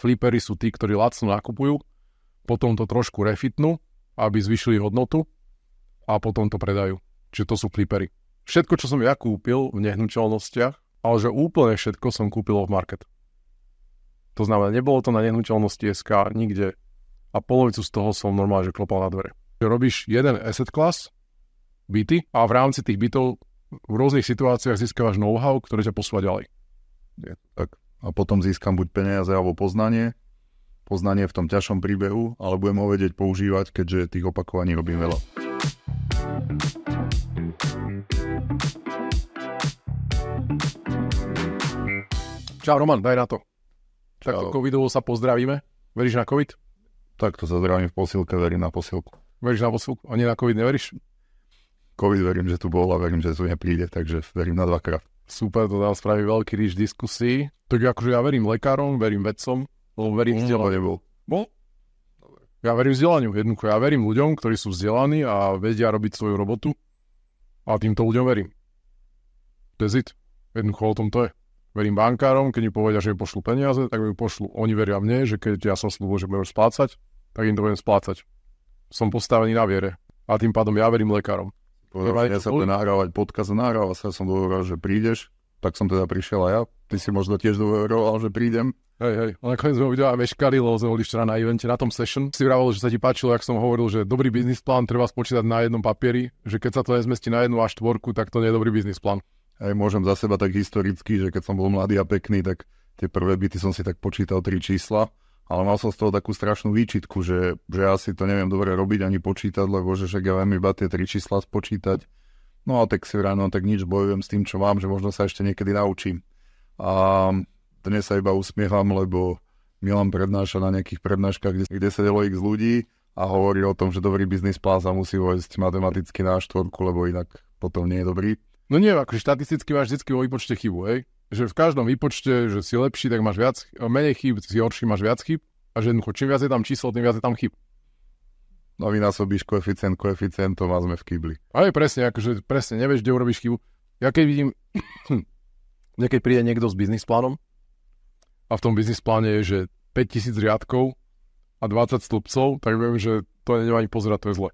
Flipery sú tí, ktorí lacno nakupujú, potom to trošku refitnú, aby zvyšili hodnotu a potom to predajú. Čiže to sú flipery. Všetko, čo som ja kúpil v nehnuteľnostiach, ale že úplne všetko som kúpil v market. To znamená, nebolo to na nehnuteľnosti SK nikde a polovicu z toho som normálne, že klopal na dvere. Robíš jeden asset class, byty a v rámci tých bytov v rôznych situáciách získavaš know-how, ktoré ťa posúva ďalej. Je, tak a potom získam buď peniaze alebo poznanie. Poznanie v tom ťažšom príbehu, ale budem ho vedieť používať, keďže tých opakovaní robím veľa. Čau Roman, daj na to. Takto covidovo sa pozdravíme. Veríš na covid? Takto sa zdravím v posilke, verím na posilku. Veríš na posilku? A nie na covid neveríš? Covid verím, že tu bol a verím, že tu nepríde, takže verím na dvakrát. Super, to nám spraví veľký ríš diskusí. Tak akože ja verím lekárom, verím vedcom, lebo verím mm. vzdelaniu. Bol. No. bol? Ja verím vzdelaniu, jednoducho. Ja verím ľuďom, ktorí sú vzdelaní a vedia robiť svoju robotu. A týmto ľuďom verím. je zid. Jednoducho o tom to je. Verím bankárom, keď mi povedia, že mi pošlú peniaze, tak mi pošlú. Oni veria mne, že keď ja som slúbil, že budem splácať, tak im to budem splácať. Som postavený na viere. A tým pádom ja verím lekárom. Povedal, ja sa bude nahrávať podcast, nahráva sa, som dohovoril, že prídeš, tak som teda prišiel a ja. Ty si možno tiež dôveroval, že prídem. Hej, hej. A nakoniec sme uvideli meškali, lebo sme boli včera na evente, na tom session. Si vravol, že sa ti páčilo, jak som hovoril, že dobrý biznis plán treba spočítať na jednom papieri, že keď sa to nezmestí na jednu až tvorku, tak to nie je dobrý biznis plán. Aj môžem za seba tak historicky, že keď som bol mladý a pekný, tak tie prvé byty som si tak počítal tri čísla, ale mal som z toho takú strašnú výčitku, že, že ja si to neviem dobre robiť ani počítať, lebo že však ja viem iba tie tri čísla spočítať No a tak si vrám, no tak nič, bojujem s tým, čo mám, že možno sa ešte niekedy naučím. A dnes sa iba usmievam, lebo Milan prednáša na nejakých prednáškach, kde, kde sedelo x ľudí a hovorí o tom, že dobrý biznis plán sa musí vojsť matematicky na štvorku, lebo inak potom nie je dobrý. No nie, ako štatisticky máš vždy vo výpočte chybu, hej? Že v každom výpočte, že si lepší, tak máš viac, menej chyb, si horší, máš viac chyb. A že jednoducho, čím viac je tam číslo, tým viac je tam chyb no vynásobíš koeficient koeficientom a sme v kýbli. Ale presne, akože presne nevieš, kde urobíš chybu. Ja keď vidím, keď príde niekto s biznis plánom a v tom biznis pláne je, že 5000 riadkov a 20 stĺpcov, tak viem, že to nedem ani pozerať, to je zle.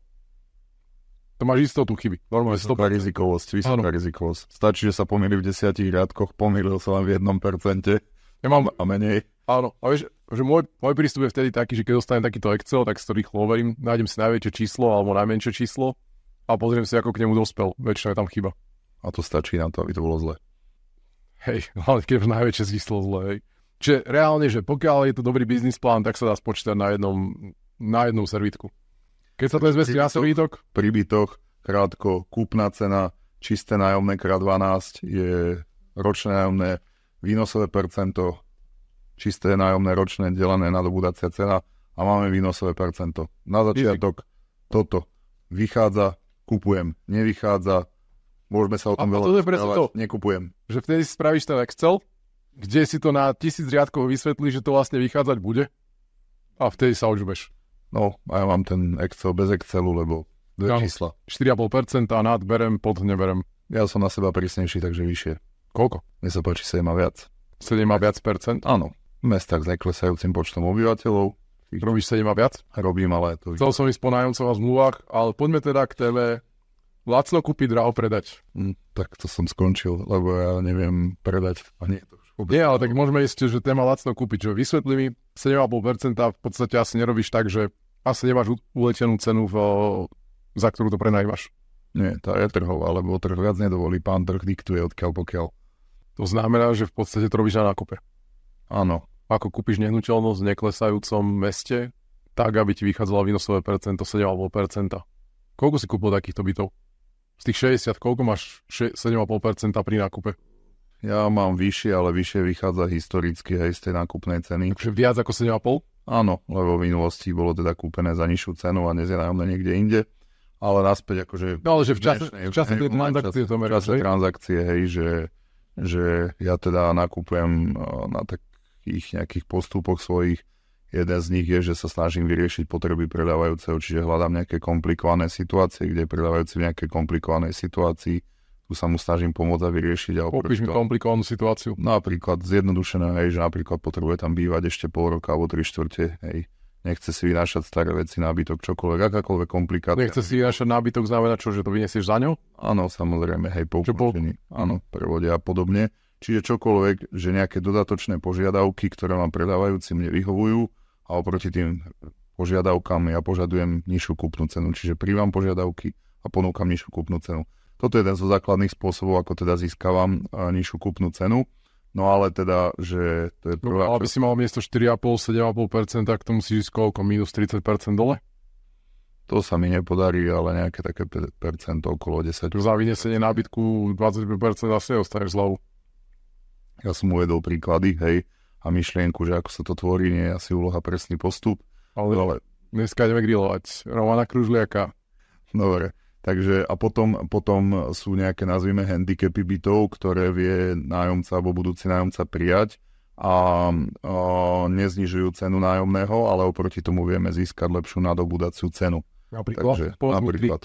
To máš istotu chyby. Normálne vysoká 100%. rizikovosť, vysoká ano. rizikovosť. Stačí, že sa pomýli v desiatich riadkoch, pomýlil sa len v jednom percente. Ja mám... A menej. Áno, a vieš, že môj, môj prístup je vtedy taký, že keď dostanem takýto Excel, tak si to rýchlo overím, nájdem si najväčšie číslo alebo najmenšie číslo a pozriem si, ako k nemu dospel. Väčšinou je tam chyba. A to stačí na to, aby to bolo zle. Hej, hlavne keď najväčšie číslo zle. Hej. Čiže reálne, že pokiaľ je to dobrý biznis plán, tak sa dá spočítať na, jednom, na jednu servitku. Keď sa to zmestí na servítok? Príbytok, krátko, kúpna cena, čisté nájomné krát 12 je ročné nájomné, výnosové percento, čisté nájomné ročné delené nadobúdacia cena a máme výnosové percento. Na začiatok toto vychádza, kupujem, nevychádza, môžeme sa o tom a veľa to to, nekupujem. Že vtedy si spravíš ten Excel, kde si to na tisíc riadkov vysvetlí, že to vlastne vychádzať bude a vtedy sa odžubeš. No, a ja mám ten Excel bez Excelu, lebo dve ja, čísla. 4,5% a nad berem, pod neberem. Ja som na seba prísnejší, takže vyššie. Koľko? Mne sa páči 7 a viac. 7 a viac percent? Áno mestách s neklesajúcim počtom obyvateľov. Robíš 7 a viac? Robím, ale to... Chcel som ísť po nájomcov a zmluvách, ale poďme teda k téme Lacno kúpiť, draho predať. Mm, tak to som skončil, lebo ja neviem predať a nie to vôbec. Nie, ale tak môžeme ísť, že téma lacno kúpiť, že vysvetlí mi, 7,5% v podstate asi nerobíš tak, že asi nemáš uletenú cenu, v, za ktorú to prenajímaš. Nie, tá je trhová, lebo trh viac nedovolí, pán trh diktuje odkiaľ pokiaľ. To znamená, že v podstate to robíš na nákupe. Áno. Ako kúpiš nehnuteľnosť v neklesajúcom meste, tak aby ti vychádzala výnosové percento 7,5%. Koľko si kúpil takýchto bytov? Z tých 60, koľko máš 7,5% pri nákupe? Ja mám vyššie, ale vyššie vychádza historicky aj z tej nákupnej ceny. Takže viac ako 7,5? Áno, lebo v minulosti bolo teda kúpené za nižšiu cenu a dnes je niekde inde. Ale naspäť akože... No ale že v čase, dnešnej, v čase hej, transakcie to meria, V čase hej? transakcie, hej, že, že ja teda nakúpujem eh, na tak ich nejakých postupoch svojich. Jeden z nich je, že sa snažím vyriešiť potreby predávajúceho, čiže hľadám nejaké komplikované situácie, kde je predávajúci v nejakej komplikovanej situácii. Tu sa mu snažím pomôcť a vyriešiť. A Popíš mi komplikovanú situáciu. Napríklad zjednodušené, hej, že napríklad potrebuje tam bývať ešte pol roka alebo tri štvrte, hej nechce si vynášať staré veci, nábytok, čokoľvek, akákoľvek komplikácia. Nechce si vynášať nábytok, znamená čo, že to vyniesieš za ňou? Áno, samozrejme, hej, po áno, prevode a podobne. Čiže čokoľvek, že nejaké dodatočné požiadavky, ktoré vám predávajúci mne vyhovujú a oproti tým požiadavkám ja požadujem nižšiu kúpnu cenu. Čiže príjmam požiadavky a ponúkam nižšiu kúpnu cenu. Toto je jeden zo základných spôsobov, ako teda získavam nižšiu kúpnu cenu. No ale teda, že to je no, prvá... No, aby si mal miesto 4,5, 7,5%, tak to musíš ísť koľko? Minus 30% dole? To sa mi nepodarí, ale nejaké také percento, okolo 10%. Za vynesenie nábytku 25% asi ostaneš zľavu. Ja som uvedol príklady, hej, a myšlienku, že ako sa to tvorí, nie je asi úloha presný postup. Ale, no, ale... dneska ideme grilovať. Romana Kružliaka. Dobre. Takže a potom, potom sú nejaké, nazvime, handicapy bytov, ktoré vie nájomca alebo budúci nájomca prijať a, a neznižujú cenu nájomného, ale oproti tomu vieme získať lepšiu nadobudaciu cenu. Napríklad? Takže, napríklad,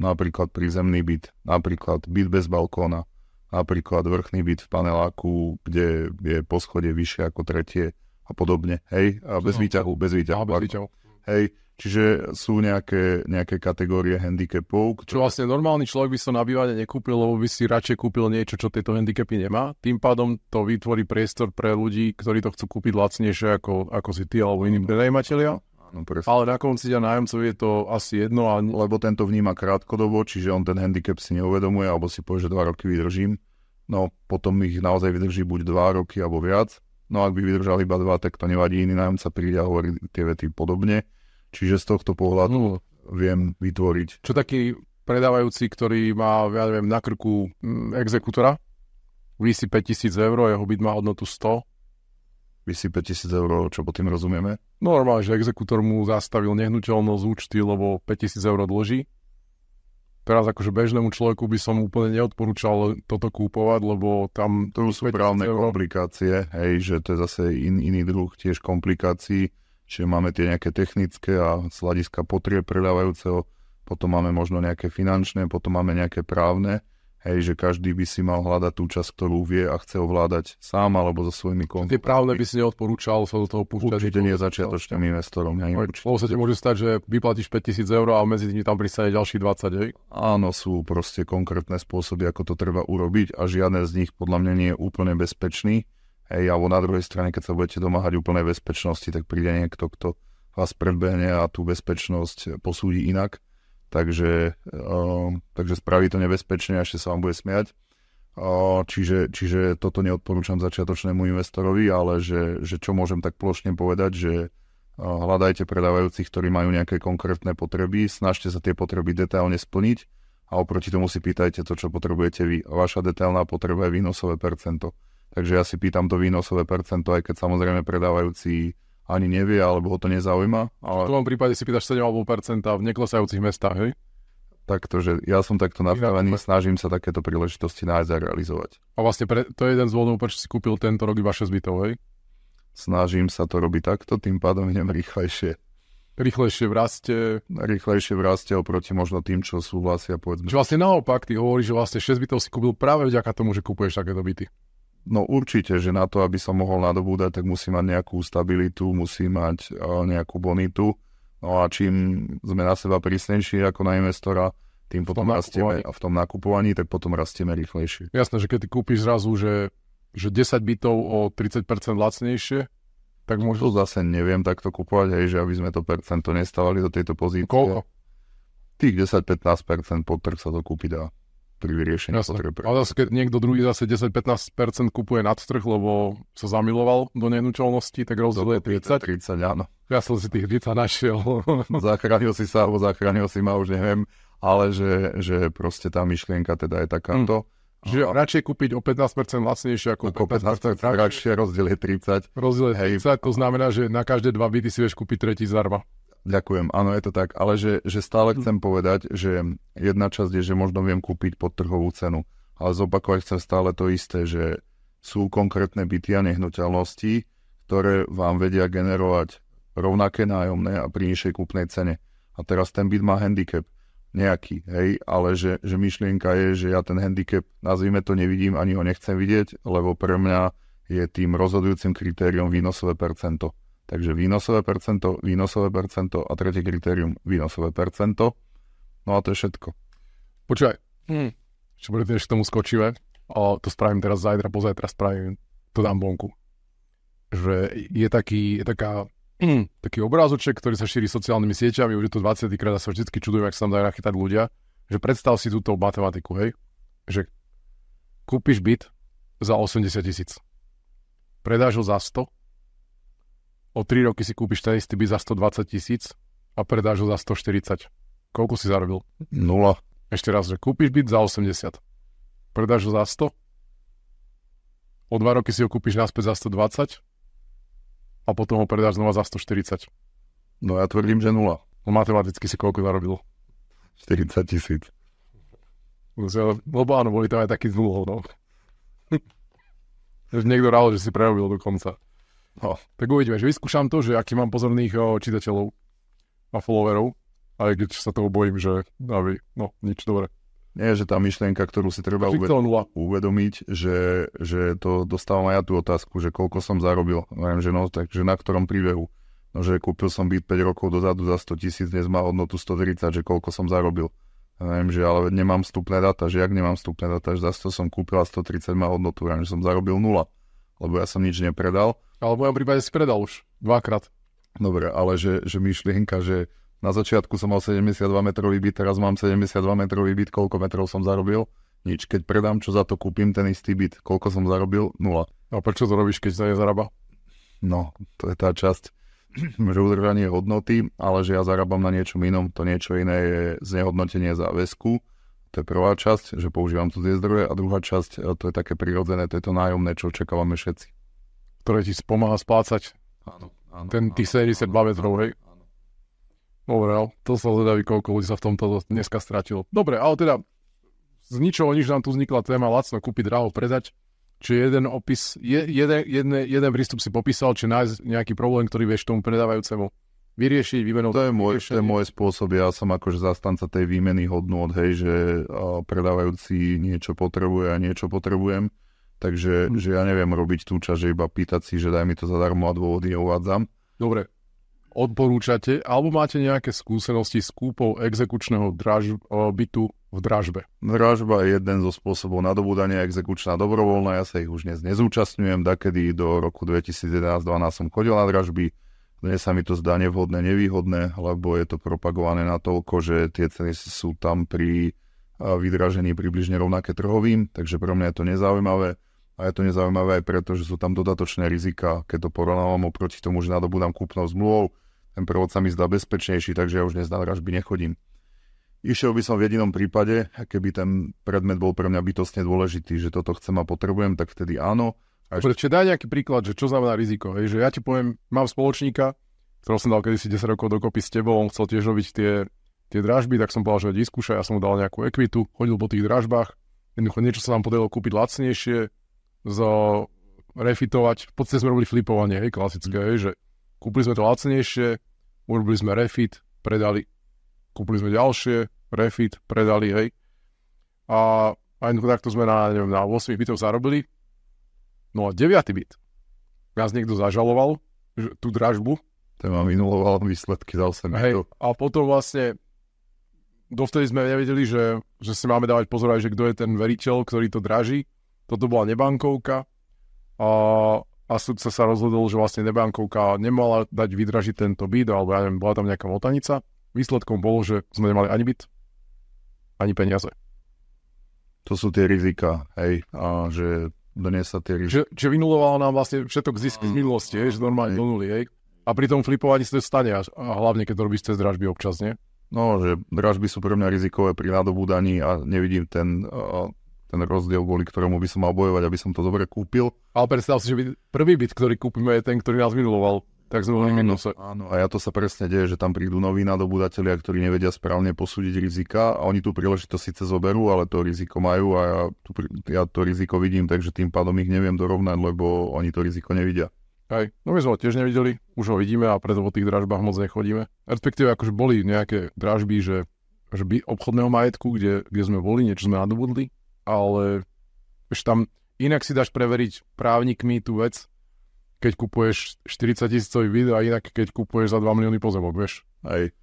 napríklad prízemný byt, napríklad byt bez balkóna, napríklad vrchný byt v paneláku, kde je poschodie vyššie ako tretie a podobne, hej, a bez no. výťahu, bez výťahu. No, bez výťahu. Hej, Čiže sú nejaké, nejaké kategórie handicapov. Ktoré... Čo vlastne normálny človek by sa na bývanie nekúpil, lebo by si radšej kúpil niečo, čo tieto handicapy nemá. Tým pádom to vytvorí priestor pre ľudí, ktorí to chcú kúpiť lacnejšie ako, ako si ty alebo iní no, no, no, prenajímatelia. No Ale na konci dňa nájomcov je to asi jedno. A... Lebo tento vníma krátkodobo, čiže on ten handicap si neuvedomuje, alebo si povie, že dva roky vydržím. No potom ich naozaj vydrží buď dva roky, alebo viac. No ak by vydržal iba dva, tak to nevadí, iný nájomca príde a hovorí tie vety podobne. Čiže z tohto pohľadu no. viem vytvoriť. Čo taký predávajúci, ktorý má, ja neviem, na krku mm, exekutora, vysí 5000 eur, jeho byt má hodnotu 100, Vysí 5000 eur, čo pod tým rozumieme. Normálne, že exekutor mu zastavil nehnuteľnosť účty, lebo 5000 eur dlží. Teraz akože bežnému človeku by som úplne neodporúčal toto kúpovať, lebo tam... To sú právne eur... komplikácie, hej, že to je zase in, iný druh tiež komplikácií, že máme tie nejaké technické a sladiska potrieb predávajúceho, potom máme možno nejaké finančné, potom máme nejaké právne Hej, že každý by si mal hľadať tú časť, ktorú vie a chce ovládať sám alebo so svojimi kontaktami. Tie právne by si neodporúčal sa do toho púšťať. Určite nie začiatočným investorom. Ja Lebo sa ti môže stať, že vyplatíš 5000 eur a medzi tým tam pristane ďalší 20, hej? Áno, sú proste konkrétne spôsoby, ako to treba urobiť a žiaden z nich podľa mňa nie je úplne bezpečný. Hej, alebo na druhej strane, keď sa budete domáhať úplnej bezpečnosti, tak príde niekto, kto vás predbehne a tú bezpečnosť posúdi inak takže, ehm, takže spraví to nebezpečne a ešte sa vám bude smiať. Ehm, čiže, čiže toto neodporúčam začiatočnému investorovi, ale že, že čo môžem tak plošne povedať, že ehm, hľadajte predávajúcich, ktorí majú nejaké konkrétne potreby, snažte sa tie potreby detailne splniť a oproti tomu si pýtajte to, čo potrebujete vy. Vaša detailná potreba je výnosové percento. Takže ja si pýtam to výnosové percento, aj keď samozrejme predávajúci ani nevie, alebo ho to nezaujíma. Ale... V tom prípade si pýtaš 7 v neklesajúcich mestách, hej? Takto, že ja som takto nastavený, snažím sa takéto príležitosti nájsť a realizovať. A vlastne pre, to je jeden z dôvodov, prečo si kúpil tento rok iba 6 bytov, hej? Snažím sa to robiť takto, tým pádom idem rýchlejšie. Rýchlejšie v raste. Rýchlejšie v raste oproti možno tým, čo súhlasia povedzme. Čiže vlastne naopak, ty hovoríš, že vlastne 6 bytov si kúpil práve vďaka tomu, že kupuješ takéto byty. No určite, že na to, aby som mohol nadobúdať, tak musí mať nejakú stabilitu, musí mať e, nejakú bonitu. No a čím sme na seba prísnejší ako na investora, tým potom rastieme a v tom nakupovaní, tak potom rastieme rýchlejšie. Jasné, že keď ty kúpiš zrazu, že, že 10 bytov o 30% lacnejšie, tak môžeš... To zase neviem takto kupovať, hej, že aby sme to percento nestávali do tejto pozície. Koľko? Tých 10-15% pod trh sa to kúpi dá pri vyriešení Ale zase, keď niekto druhý zase 10-15% kupuje nad trh, lebo sa zamiloval do nenúčelnosti, tak rozdiel je 30. 30, áno. Ja som si tých 30 našiel. zachránil si sa, alebo zachránil si ma, už neviem, ale že, že proste tá myšlienka teda je takáto. Mm. Hm. Čiže Aha. radšej kúpiť o 15% lacnejšie ako, ako 15%, 15% radšej rozdiel je 30. Rozdiel je 30, Hej. to znamená, že na každé dva byty si vieš kúpiť tretí zdarma. Ďakujem, áno, je to tak, ale že, že stále mhm. chcem povedať, že jedna časť je, že možno viem kúpiť pod trhovú cenu, ale zopakovať chcem stále to isté, že sú konkrétne byty a nehnuteľnosti, ktoré vám vedia generovať rovnaké nájomné a pri nižšej kúpnej cene. A teraz ten byt má handicap nejaký, hej, ale že, že myšlienka je, že ja ten handicap, nazvime to, nevidím, ani ho nechcem vidieť, lebo pre mňa je tým rozhodujúcim kritériom výnosové percento. Takže výnosové percento, výnosové percento a tretie kritérium výnosové percento. No a to je všetko. Počúvaj, hm. čo bude tiež k tomu skočivé a to spravím teraz zajtra, pozajtra spravím, to dám vonku. Že je taký, je taká, hm, taký obrázoček, ktorý sa šíri sociálnymi sieťami, už je to 20 krát a sa vždy čudujem, ak sa tam dajú nachytať ľudia, že predstav si túto matematiku, hej, že kúpiš byt za 80 tisíc, predáš ho za 100, o 3 roky si kúpiš ten istý byt za 120 tisíc a predáš ho za 140. Koľko si zarobil? Nula. Ešte raz, že kúpiš byt za 80. Predáš ho za 100. O 2 roky si ho kúpiš naspäť za 120 a potom ho predáš znova za 140. No ja tvrdím, že nula. No matematicky si koľko zarobil? 40 tisíc. No lebo áno, boli tam aj takí z no. Niekto rálo, že si prerobil dokonca. No, tak uvidíme, že vyskúšam to, že aký mám pozorných o, eh, čitateľov a followerov, aj keď sa toho bojím, že aby, no, nič dobre. Nie, že tá myšlienka, ktorú si treba uved- uvedomiť, že, že to dostávam aj ja tú otázku, že koľko som zarobil, neviem, že no, takže na ktorom príbehu. No, že kúpil som byt 5 rokov dozadu za 100 tisíc, dnes má hodnotu 130, že koľko som zarobil. neviem, že ale nemám vstupné data, že ak nemám vstupné data, že za 100 som kúpil a 130 má hodnotu, ja neviem, že som zarobil 0, lebo ja som nič nepredal ale v mojom prípade si predal už dvakrát. Dobre, ale že, že myšlienka, že na začiatku som mal 72 metrový byt, teraz mám 72 metrový byt, koľko metrov som zarobil? Nič. Keď predám, čo za to kúpim, ten istý byt. Koľko som zarobil? Nula. A prečo to robíš, keď sa nezarába? No, to je tá časť, že udržanie hodnoty, ale že ja zarábam na niečom inom, to niečo iné je znehodnotenie záväzku. To je prvá časť, že používam cudzie zdroje a druhá časť, to je také prirodzené, to je to nájomné, čo očakávame všetci ktoré ti pomáha splácať áno, áno, ten tých 72 metrov, hej. Dobre, to sa zvedavý, koľko ľudí sa v tomto dneska stratilo. Dobre, ale teda z ničoho nič nám tu vznikla téma lacno kúpiť, draho predať. Čiže jeden opis, je, jeden, jedne, jeden prístup si popísal, či nájsť nejaký problém, ktorý vieš tomu predávajúcemu vyriešiť, výmenou. To je môj, to je môj spôsob, ja som akože zastanca tej výmeny od hej, že predávajúci niečo potrebuje a niečo potrebujem Takže že ja neviem robiť tú časť, že iba pýtať si, že daj mi to zadarmo a dôvody neuvádzam. Dobre. Odporúčate, alebo máte nejaké skúsenosti s kúpou exekučného draž, e, bytu v dražbe? Dražba je jeden zo spôsobov nadobúdania exekučná dobrovoľná. Ja sa ich už dnes nezúčastňujem. Dakedy do roku 2011-2012 som chodil na dražby. Dnes sa mi to zdá nevhodné, nevýhodné, lebo je to propagované na toľko, že tie ceny sú tam pri e, vydražení približne rovnaké trhovým, takže pre mňa je to nezaujímavé a je to nezaujímavé aj preto, že sú tam dodatočné rizika, keď to porovnávam oproti tomu, že nadobudám kúpnou zmluvou, ten prvod sa mi zdá bezpečnejší, takže ja už dnes na dražby nechodím. Išiel by som v jedinom prípade, keby ten predmet bol pre mňa bytostne dôležitý, že toto chcem a potrebujem, tak vtedy áno. A ešte... Prečo, daj nejaký príklad, že čo znamená riziko. Hej, že ja ti poviem, mám spoločníka, ktorého som dal kedysi 10 rokov dokopy s tebou, on chcel tiež robiť tie, tie dražby, tak som povedal, že ho ja som mu dal nejakú ekvitu, chodil po tých dražbách, jednoducho niečo sa vám podarilo kúpiť lacnejšie, refitovať, v podstate sme robili flipovanie, hej, klasické, mm. hej, že kúpili sme to lacnejšie, urobili sme refit, predali, kúpili sme ďalšie, refit, predali, hej. A aj takto sme na, neviem, na 8 bytov zarobili. No a 9. byt. Nás niekto zažaloval, že, tú dražbu. Ten ma minuloval výsledky za 8 Hej, bytov. A potom vlastne dovtedy sme nevedeli, že, že si máme dávať pozor aj, že kto je ten veriteľ, ktorý to draží. Toto bola nebankovka a, a sudca sa rozhodol, že vlastne nebankovka nemala dať vydražiť tento byt, alebo ja neviem, bola tam nejaká motanica. Výsledkom bolo, že sme nemali ani byt, ani peniaze. To sú tie rizika, hej, a že dnes sa tie rizika... Že, že vynulovalo nám vlastne všetok zisk z mm. minulosti, hej, že normálne do nuly, hej. A pri tom flipovaní sa to stane, a hlavne keď to robíš cez dražby občas, nie? No, že dražby sú pre mňa rizikové pri nádobu a nevidím ten uh, ten rozdiel, kvôli ktorému by som mal bojovať, aby som to dobre kúpil. Ale predstav si, že by prvý byt, ktorý kúpime, je ten, ktorý nás minuloval. Tak sme boli minuse. Áno, a ja to sa presne deje, že tam prídu noví nadobudatelia, ktorí nevedia správne posúdiť rizika a oni tú príležitosť síce zoberú, ale to riziko majú a ja, tu, ja to riziko vidím, takže tým pádom ich neviem dorovnať, lebo oni to riziko nevidia. Aj, no my sme ho tiež nevideli, už ho vidíme a preto po tých dražbách moc nechodíme. Respektíve akože boli nejaké dražby, že, že by obchodného majetku, kde, kde sme boli, niečo sme nadobudli, ale už tam inak si dáš preveriť právnikmi tú vec, keď kupuješ 40 tisícový byt a inak keď kupuješ za 2 milióny pozemok, vieš. Hej.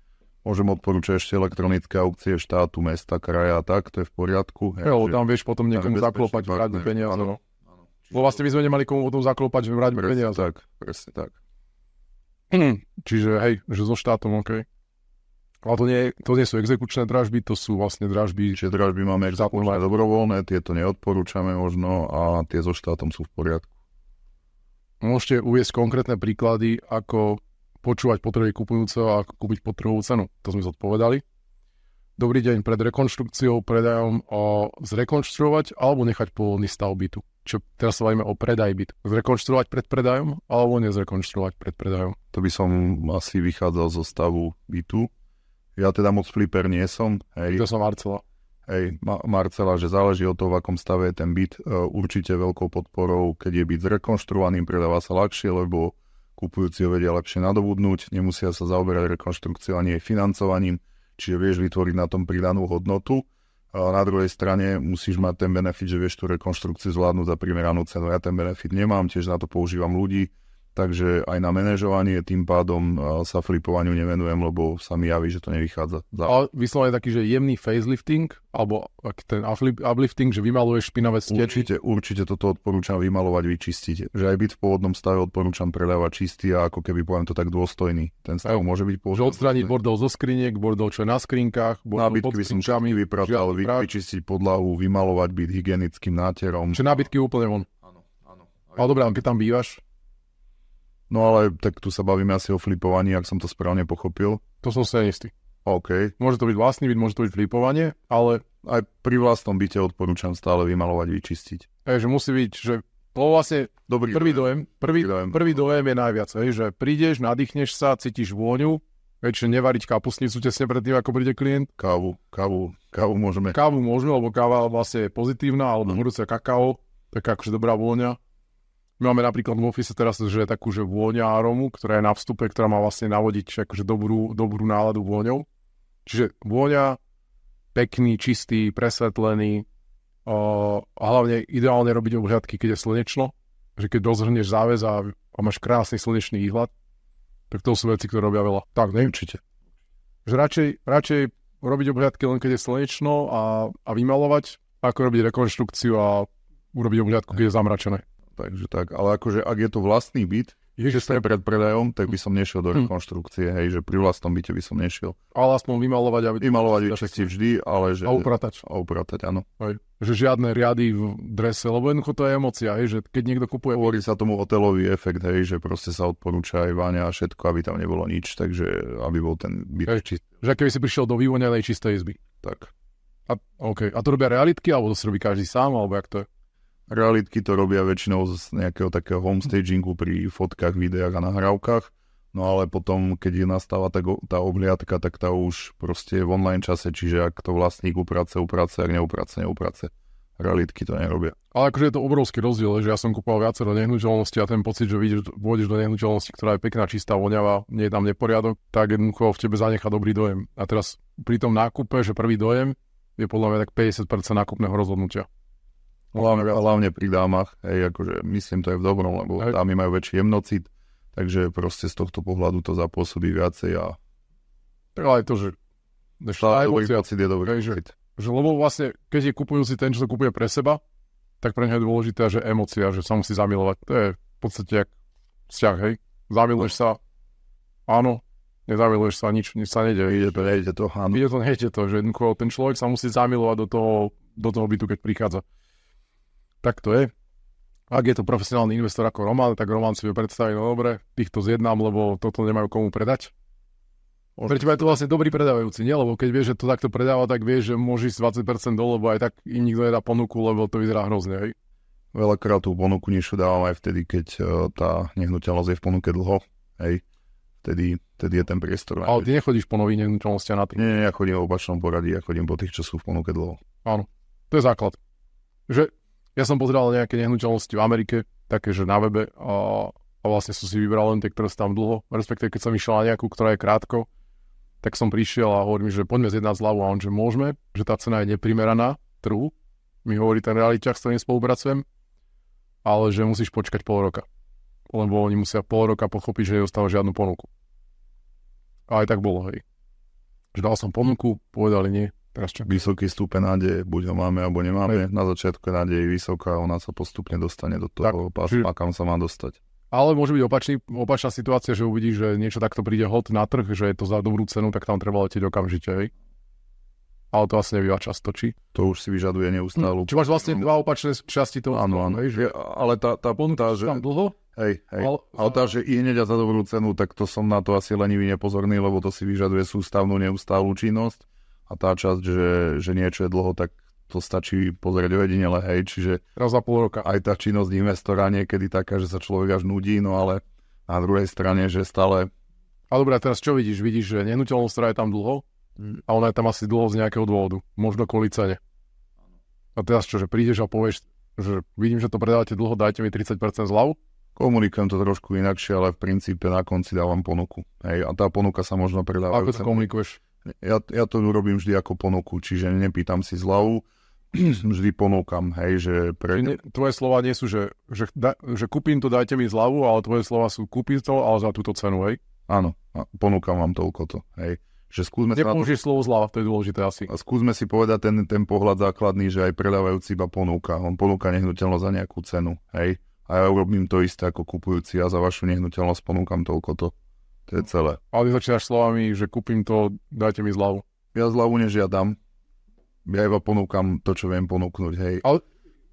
Môžem odporúčať ešte elektronické aukcie štátu, mesta, kraja a tak, to je v poriadku. Hej, jo, tam vieš potom niekomu zaklopať, vrať peniaze. Áno, no. Lebo vlastne by sme nemali komu potom zaklopať, vrať peniaze. Tak, presne tak. Hm. Čiže hej, že so štátom, Okay. Ale to nie, to nie sú exekučné dražby, to sú vlastne dražby... Čiže dražby máme exekučné dobrovoľné, tieto neodporúčame možno a tie so štátom sú v poriadku. Môžete uvieť konkrétne príklady, ako počúvať potreby kupujúceho a kúpiť potrebovú cenu. To sme zodpovedali. Dobrý deň, pred rekonštrukciou, predajom o zrekonštruovať alebo nechať pôvodný stav bytu. Čo teraz sa o predaj bytu. Zrekonštruovať pred predajom alebo nezrekonštruovať pred predajom. To by som asi vychádzal zo stavu bytu, ja teda moc flipper nie som. Hej. To som Marcela. Hej, Ma- Marcela, že záleží od toho, v akom stave je ten byt. E, určite veľkou podporou, keď je byt zrekonštruovaný, predáva sa ľahšie, lebo kupujúci ho vedia lepšie nadobudnúť, nemusia sa zaoberať rekonštrukciou ani jej financovaním, čiže vieš vytvoriť na tom pridanú hodnotu. A na druhej strane musíš mať ten benefit, že vieš tú rekonštrukciu zvládnuť za primeranú cenu. Ja ten benefit nemám, tiež na to používam ľudí, takže aj na manažovanie tým pádom sa flipovaniu nevenujem, lebo sa mi javí, že to nevychádza. Za... vyslovene taký, že jemný facelifting, alebo ten uplifting, že vymaluješ špinavé steny. Určite, určite toto odporúčam vymalovať, vyčistiť. Že aj byť v pôvodnom stave odporúčam predávať čistý a ako keby poviem to tak dôstojný. Ten stav aj, môže byť pôvodný. Že odstrániť bordel zo skriniek, bordel čo je na skrinkách, bordel Nábytky pod by som vypratal, vy, vyčistiť podlahu, vymalovať byt hygienickým náterom. Čiže nábytky úplne von. Áno, áno. Ale dobre, keď tam bývaš, No ale tak tu sa bavíme asi o flipovaní, ak som to správne pochopil. To som si istý. OK. Môže to byť vlastný byt, môže to byť flipovanie, ale... Aj pri vlastnom byte odporúčam stále vymalovať, vyčistiť. Takže musí byť, že to vlastne Dobrý prvý dojem, prvý, dojem. prvý dojem je najviac, hej, že prídeš, nadýchneš sa, cítiš vôňu, väčšie nevariť kapustnicu tesne predtým, ako príde klient. Kávu, kávu, kávu môžeme. Kávu môžeme, lebo káva vlastne je pozitívna, alebo mm. kakao, tak akože dobrá vôňa. My máme napríklad v Office teraz že takú, že vôňa aromu, ktorá je na vstupe, ktorá má vlastne navodiť akože dobrú, dobrú náladu vôňou. Čiže vôňa, pekný, čistý, presvetlený, o, a hlavne ideálne robiť obhľadky, keď je slnečno, že keď dozhrneš záväz a, a máš krásny slnečný výhľad, tak to sú veci, ktoré robia veľa. Tak, neurčite. Že radšej, radšej robiť obhľadky len keď je slnečno a, a vymalovať, ako robiť rekonštrukciu a urobiť obhľadku, keď je zamračené takže tak. Ale akože, ak je to vlastný byt, Ježiš, že ste pred predajom, tak by som nešiel do hm. rekonštrukcie, hej, že pri vlastnom byte by som nešiel. Ale aspoň vymalovať. Aby... Vymalovať, vyčistiť vždy, ale že... A upratať. A upratať, áno. Hej. Že žiadne riady v drese, lebo jednoducho to je emocia, hej, že keď niekto kupuje... Hovorí sa tomu hotelový efekt, hej, že proste sa odporúča aj váňa a všetko, aby tam nebolo nič, takže aby bol ten byt hej. čistý. Že keby si prišiel do vývoňanej čistej izby. Tak. A, okay. a to robia realitky, alebo to si robí každý sám, alebo jak to je? Realitky to robia väčšinou z nejakého takého homestagingu pri fotkách, videách a nahrávkach. No ale potom, keď je nastáva tá, tá obliadka, tak tá už proste je v online čase, čiže ak to vlastník uprace, uprace, ak neuprace, neuprace. Realitky to nerobia. Ale akože je to obrovský rozdiel, že ja som kúpal viacero nehnuteľnosti a ten pocit, že vidíš, vôjdeš do nehnuteľnosti, ktorá je pekná, čistá, voňavá, nie je tam neporiadok, tak jednoducho v tebe zanecha dobrý dojem. A teraz pri tom nákupe, že prvý dojem je podľa mňa tak 50% nákupného rozhodnutia. Hlavne, hlavne pri dámach, hej, akože myslím to je v dobrom, lebo hej. dámy majú väčší jemnocit, takže proste z tohto pohľadu to zapôsobí viacej a... Ale teda to, že... Tá dobrý je dobrý. Hej, že, že lebo vlastne, keď je kupujúci ten, čo to kupuje pre seba, tak pre neho je dôležité, že emocia, že sa musí zamilovať. To je v podstate jak vzťah, hej. Zamiluješ sa, áno, nezamiluješ sa, nič, nič sa nedie. Ide to, nejde to, áno. Ide to, nejde to, že jednoducho ten človek sa musí zamilovať do toho, do toho bytu, keď prichádza tak to je. Ak je to profesionálny investor ako Roman, tak Roman si ju predstaviť, no dobre, týchto zjednám, lebo toto nemajú komu predať. Pre teba je to vlastne dobrý predávajúci, nie? Lebo keď vieš, že to takto predáva, tak vieš, že môže ísť 20% dole, lebo aj tak im nikto nedá ponuku, lebo to vyzerá hrozne, hej? Veľakrát tú ponuku nižšiu dávam aj vtedy, keď e, tá nehnuteľnosť je v ponuke dlho, hej? Vtedy, vtedy je ten priestor. Ale ty nechodíš po nových nehnuteľnostiach na tým? Nie, nie, ja chodím v opačnom poradí, ja chodím po tých, čo sú v ponuke dlho. Áno, to je základ. Že ja som pozeral nejaké nehnuteľnosti v Amerike, také, že na webe a, a vlastne som si vybral len tie, ktoré sú tam dlho. Respektíve, keď som išiel na nejakú, ktorá je krátko, tak som prišiel a hovorím, že poďme zjednať zľavu a on, že môžeme, že tá cena je neprimeraná trhu. Mi hovorí ten realiťak, s ktorým spolupracujem, ale že musíš počkať pol roka. Lebo oni musia pol roka pochopiť, že nedostáva žiadnu ponuku. A aj tak bolo, hej. Že dal som ponuku, povedali nie, Prečo? vysoký stupeň nádeje, buď ho máme, alebo nemáme. Ne. Na začiatku je nádej vysoká, ona sa postupne dostane do toho pásma, kam sa má dostať. Ale môže byť opačný, opačná situácia, že uvidíš, že niečo takto príde hot na trh, že je to za dobrú cenu, tak tam treba letieť okamžite, hej? Ale to asi nebýva často, či? To už si vyžaduje neustálu. Hm, či máš vlastne dva opačné časti toho? Áno, áno. že... Ale tá, tá ponuka, že... Tam dlho? Hej, hej. Ale, ale tá, že i hneď za dobrú cenu, tak to som na to asi lenivý nepozorný, lebo to si vyžaduje sústavnú neustálu činnosť a tá časť, že, že niečo je dlho, tak to stačí pozrieť ojedinele, hej, čiže raz za pol roka aj tá činnosť investora niekedy taká, že sa človek až nudí, no ale na druhej strane, že stále... A dobre, a teraz čo vidíš? Vidíš, že nehnuteľnosť, ktorá je tam dlho mm. a ona je tam asi dlho z nejakého dôvodu, možno kvôli cene. A teraz čo, že prídeš a povieš, že vidím, že to predávate dlho, dajte mi 30% zľavu? Komunikujem to trošku inakšie, ale v princípe na konci dávam ponuku. Hej, a tá ponuka sa možno predáva. Ako to komunikuješ? ja, ja to urobím vždy ako ponuku, čiže nepýtam si zľavu, vždy ponúkam, hej, že... Pre... Ne, tvoje slova nie sú, že, že, da, že kúpim to, dajte mi zľavu, ale tvoje slova sú kúpim to, ale za túto cenu, hej? Áno, a ponúkam vám toľko to, hej. Že skúsme Nepoužiješ to... slovo zľava, to je dôležité asi. A skúsme si povedať ten, ten pohľad základný, že aj predávajúci iba ponúka. On ponúka nehnuteľnosť za nejakú cenu, hej. A ja urobím to isté ako kupujúci a ja za vašu nehnuteľnosť ponúkam toľko to. To je celé. Ale ty začínaš slovami, že kúpim to, dajte mi zľavu. Ja zľavu nežiadam. Ja iba ponúkam to, čo viem ponúknuť, hej. Ale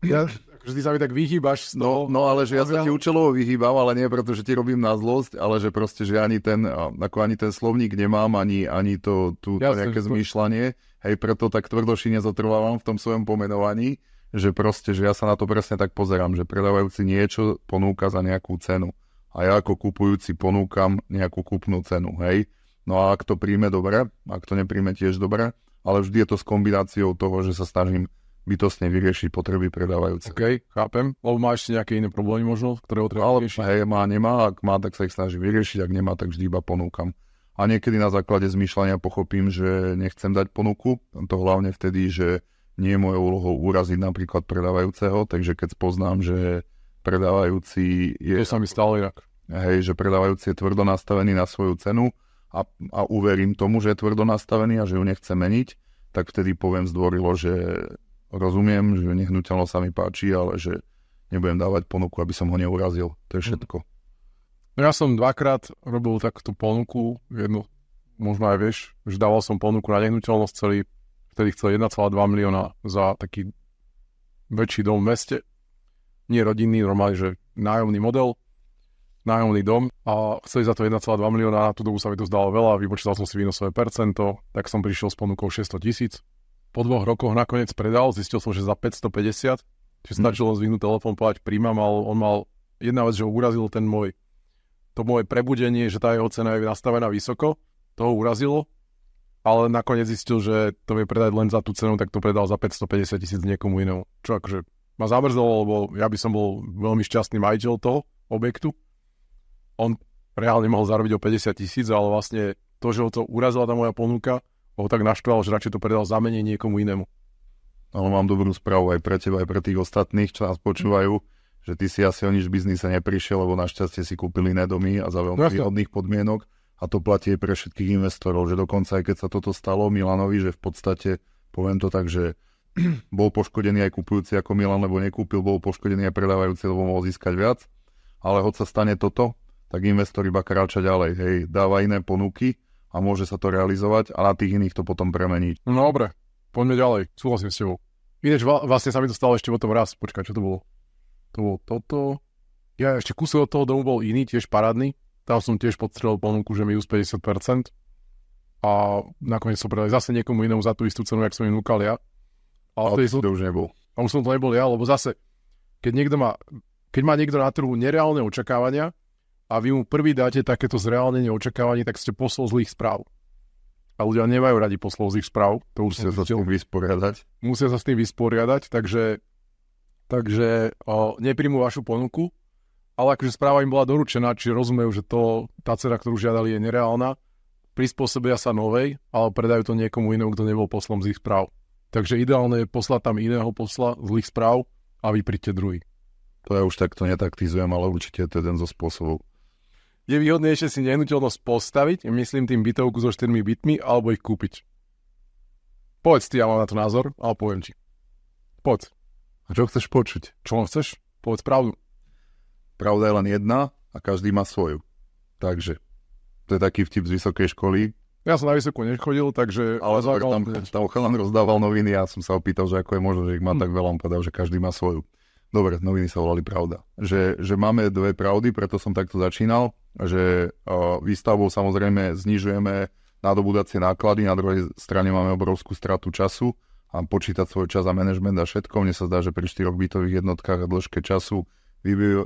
ja, akože ty sa mi tak vyhýbaš. No, no, no ale že ja sa ti účelovo vyhýbam, ale nie preto, že ti robím na zlosť, ale že proste, že ani ten, ako ani ten slovník nemám, ani, ani to, tu ja nejaké to... zmýšľanie. Hej, preto tak tvrdoši nezotrvávam v tom svojom pomenovaní, že proste, že ja sa na to presne tak pozerám, že predávajúci niečo ponúka za nejakú cenu a ja ako kupujúci ponúkam nejakú kúpnu cenu, hej. No a ak to príjme, dobre, ak to nepríjme, tiež dobre, ale vždy je to s kombináciou toho, že sa snažím bytostne vyriešiť potreby predávajúce. OK, chápem. Lebo má ešte nejaké iné problémy možno, ktoré ho treba Ale, Hej, má, nemá. Ak má, tak sa ich snažím vyriešiť. Ak nemá, tak vždy iba ponúkam. A niekedy na základe zmýšľania pochopím, že nechcem dať ponuku. To hlavne vtedy, že nie je mojou úlohou uraziť napríklad predávajúceho, takže keď poznám, že predávajúci je... To sa mi stalo inak. Hej, že predávajúci je tvrdo nastavený na svoju cenu a, a uverím tomu, že je tvrdo nastavený a že ju nechce meniť, tak vtedy poviem zdvorilo, že rozumiem, že nehnuteľno sa mi páči, ale že nebudem dávať ponuku, aby som ho neurazil. To je mhm. všetko. No ja som dvakrát robil takúto ponuku, jednu, možno aj vieš, že dával som ponuku na nehnuteľnosť celý, vtedy chcel 1,2 milióna za taký väčší dom v meste nie rodinný, normálne, že nájomný model, nájomný dom a chceli za to 1,2 milióna, na tú dobu sa mi to zdalo veľa, vypočítal som si výnosové percento, tak som prišiel s ponukou 600 tisíc. Po dvoch rokoch nakoniec predal, zistil som, že za 550, že hm. stačilo len zvihnúť telefón, povedať príjmam, mal, on mal, jedna vec, že ho urazil ten môj, to moje prebudenie, že tá jeho cena je nastavená vysoko, to ho urazilo, ale nakoniec zistil, že to vie predať len za tú cenu, tak to predal za 550 tisíc niekomu inému. Čo akože ma zamrzol, lebo ja by som bol veľmi šťastný majiteľ toho objektu. On reálne mohol zarobiť o 50 tisíc, ale vlastne to, že ho to urazila tá moja ponuka, ho tak naštval, že radšej to predal za menej niekomu inému. Ale no, mám dobrú správu aj pre teba, aj pre tých ostatných, čo nás počúvajú, že ty si asi o nič biznise neprišiel, lebo našťastie si kúpili iné domy a za veľmi no, výhodných podmienok a to platí pre všetkých investorov, že dokonca aj keď sa toto stalo Milanovi, že v podstate, poviem to tak, že bol poškodený aj kupujúci ako Milan, lebo nekúpil, bol poškodený aj predávajúci, lebo mohol získať viac. Ale hoď sa stane toto, tak investor iba kráča ďalej. Hej, dáva iné ponuky a môže sa to realizovať a na tých iných to potom premeniť. No, no dobre, poďme ďalej, súhlasím s tebou. Ideš, vlastne sa mi to stalo ešte potom raz, počkaj, čo to bolo? To bolo toto. Ja ešte kúsok od toho domu bol iný, tiež parádny. Tam som tiež podstrelil ponuku, že mi už 50% a nakoniec som predal zase niekomu inému za tú istú cenu, ak som im núkal ja. Ale vtedy som... už nebol. A už som to nebol ja, lebo zase, keď, niekto má, keď má niekto na trhu nereálne očakávania a vy mu prvý dáte takéto zreálnenie očakávaní, tak ste poslou zlých správ. A ľudia nemajú radi poslov zlých správ. To musia sa s tým vysporiadať. Musia sa s tým vysporiadať, takže, takže o, nepríjmu vašu ponuku, ale akože správa im bola doručená, či rozumejú, že to, tá cena, ktorú žiadali, je nereálna prispôsobia sa novej, ale predajú to niekomu inému, kto nebol poslom z ich správ. Takže ideálne je poslať tam iného posla zlých správ a vy príďte druhý. To ja už takto netaktizujem, ale určite to je jeden zo spôsobov. Je výhodnejšie si nehnuteľnosť postaviť, myslím tým bytovku so 4 bytmi, alebo ich kúpiť. Povedz ty, ja mám na to názor, ale poviem ti. Poď. A čo chceš počuť? Čo chceš? Povedz pravdu. Pravda je len jedna a každý má svoju. Takže, to je taký vtip z vysokej školy, ja som na vysokú nechodil, takže... Ale tak tam, tam chalan rozdával noviny a ja som sa opýtal, že ako je možné, že ich má hmm. tak veľa. On povedal, že každý má svoju. Dobre, noviny sa volali Pravda. Že, že máme dve pravdy, preto som takto začínal, že uh, výstavou samozrejme znižujeme nadobudacie náklady, na druhej strane máme obrovskú stratu času a počítať svoj čas a manažment a všetko. Mne sa zdá, že pri 4 bytových jednotkách a dĺžke času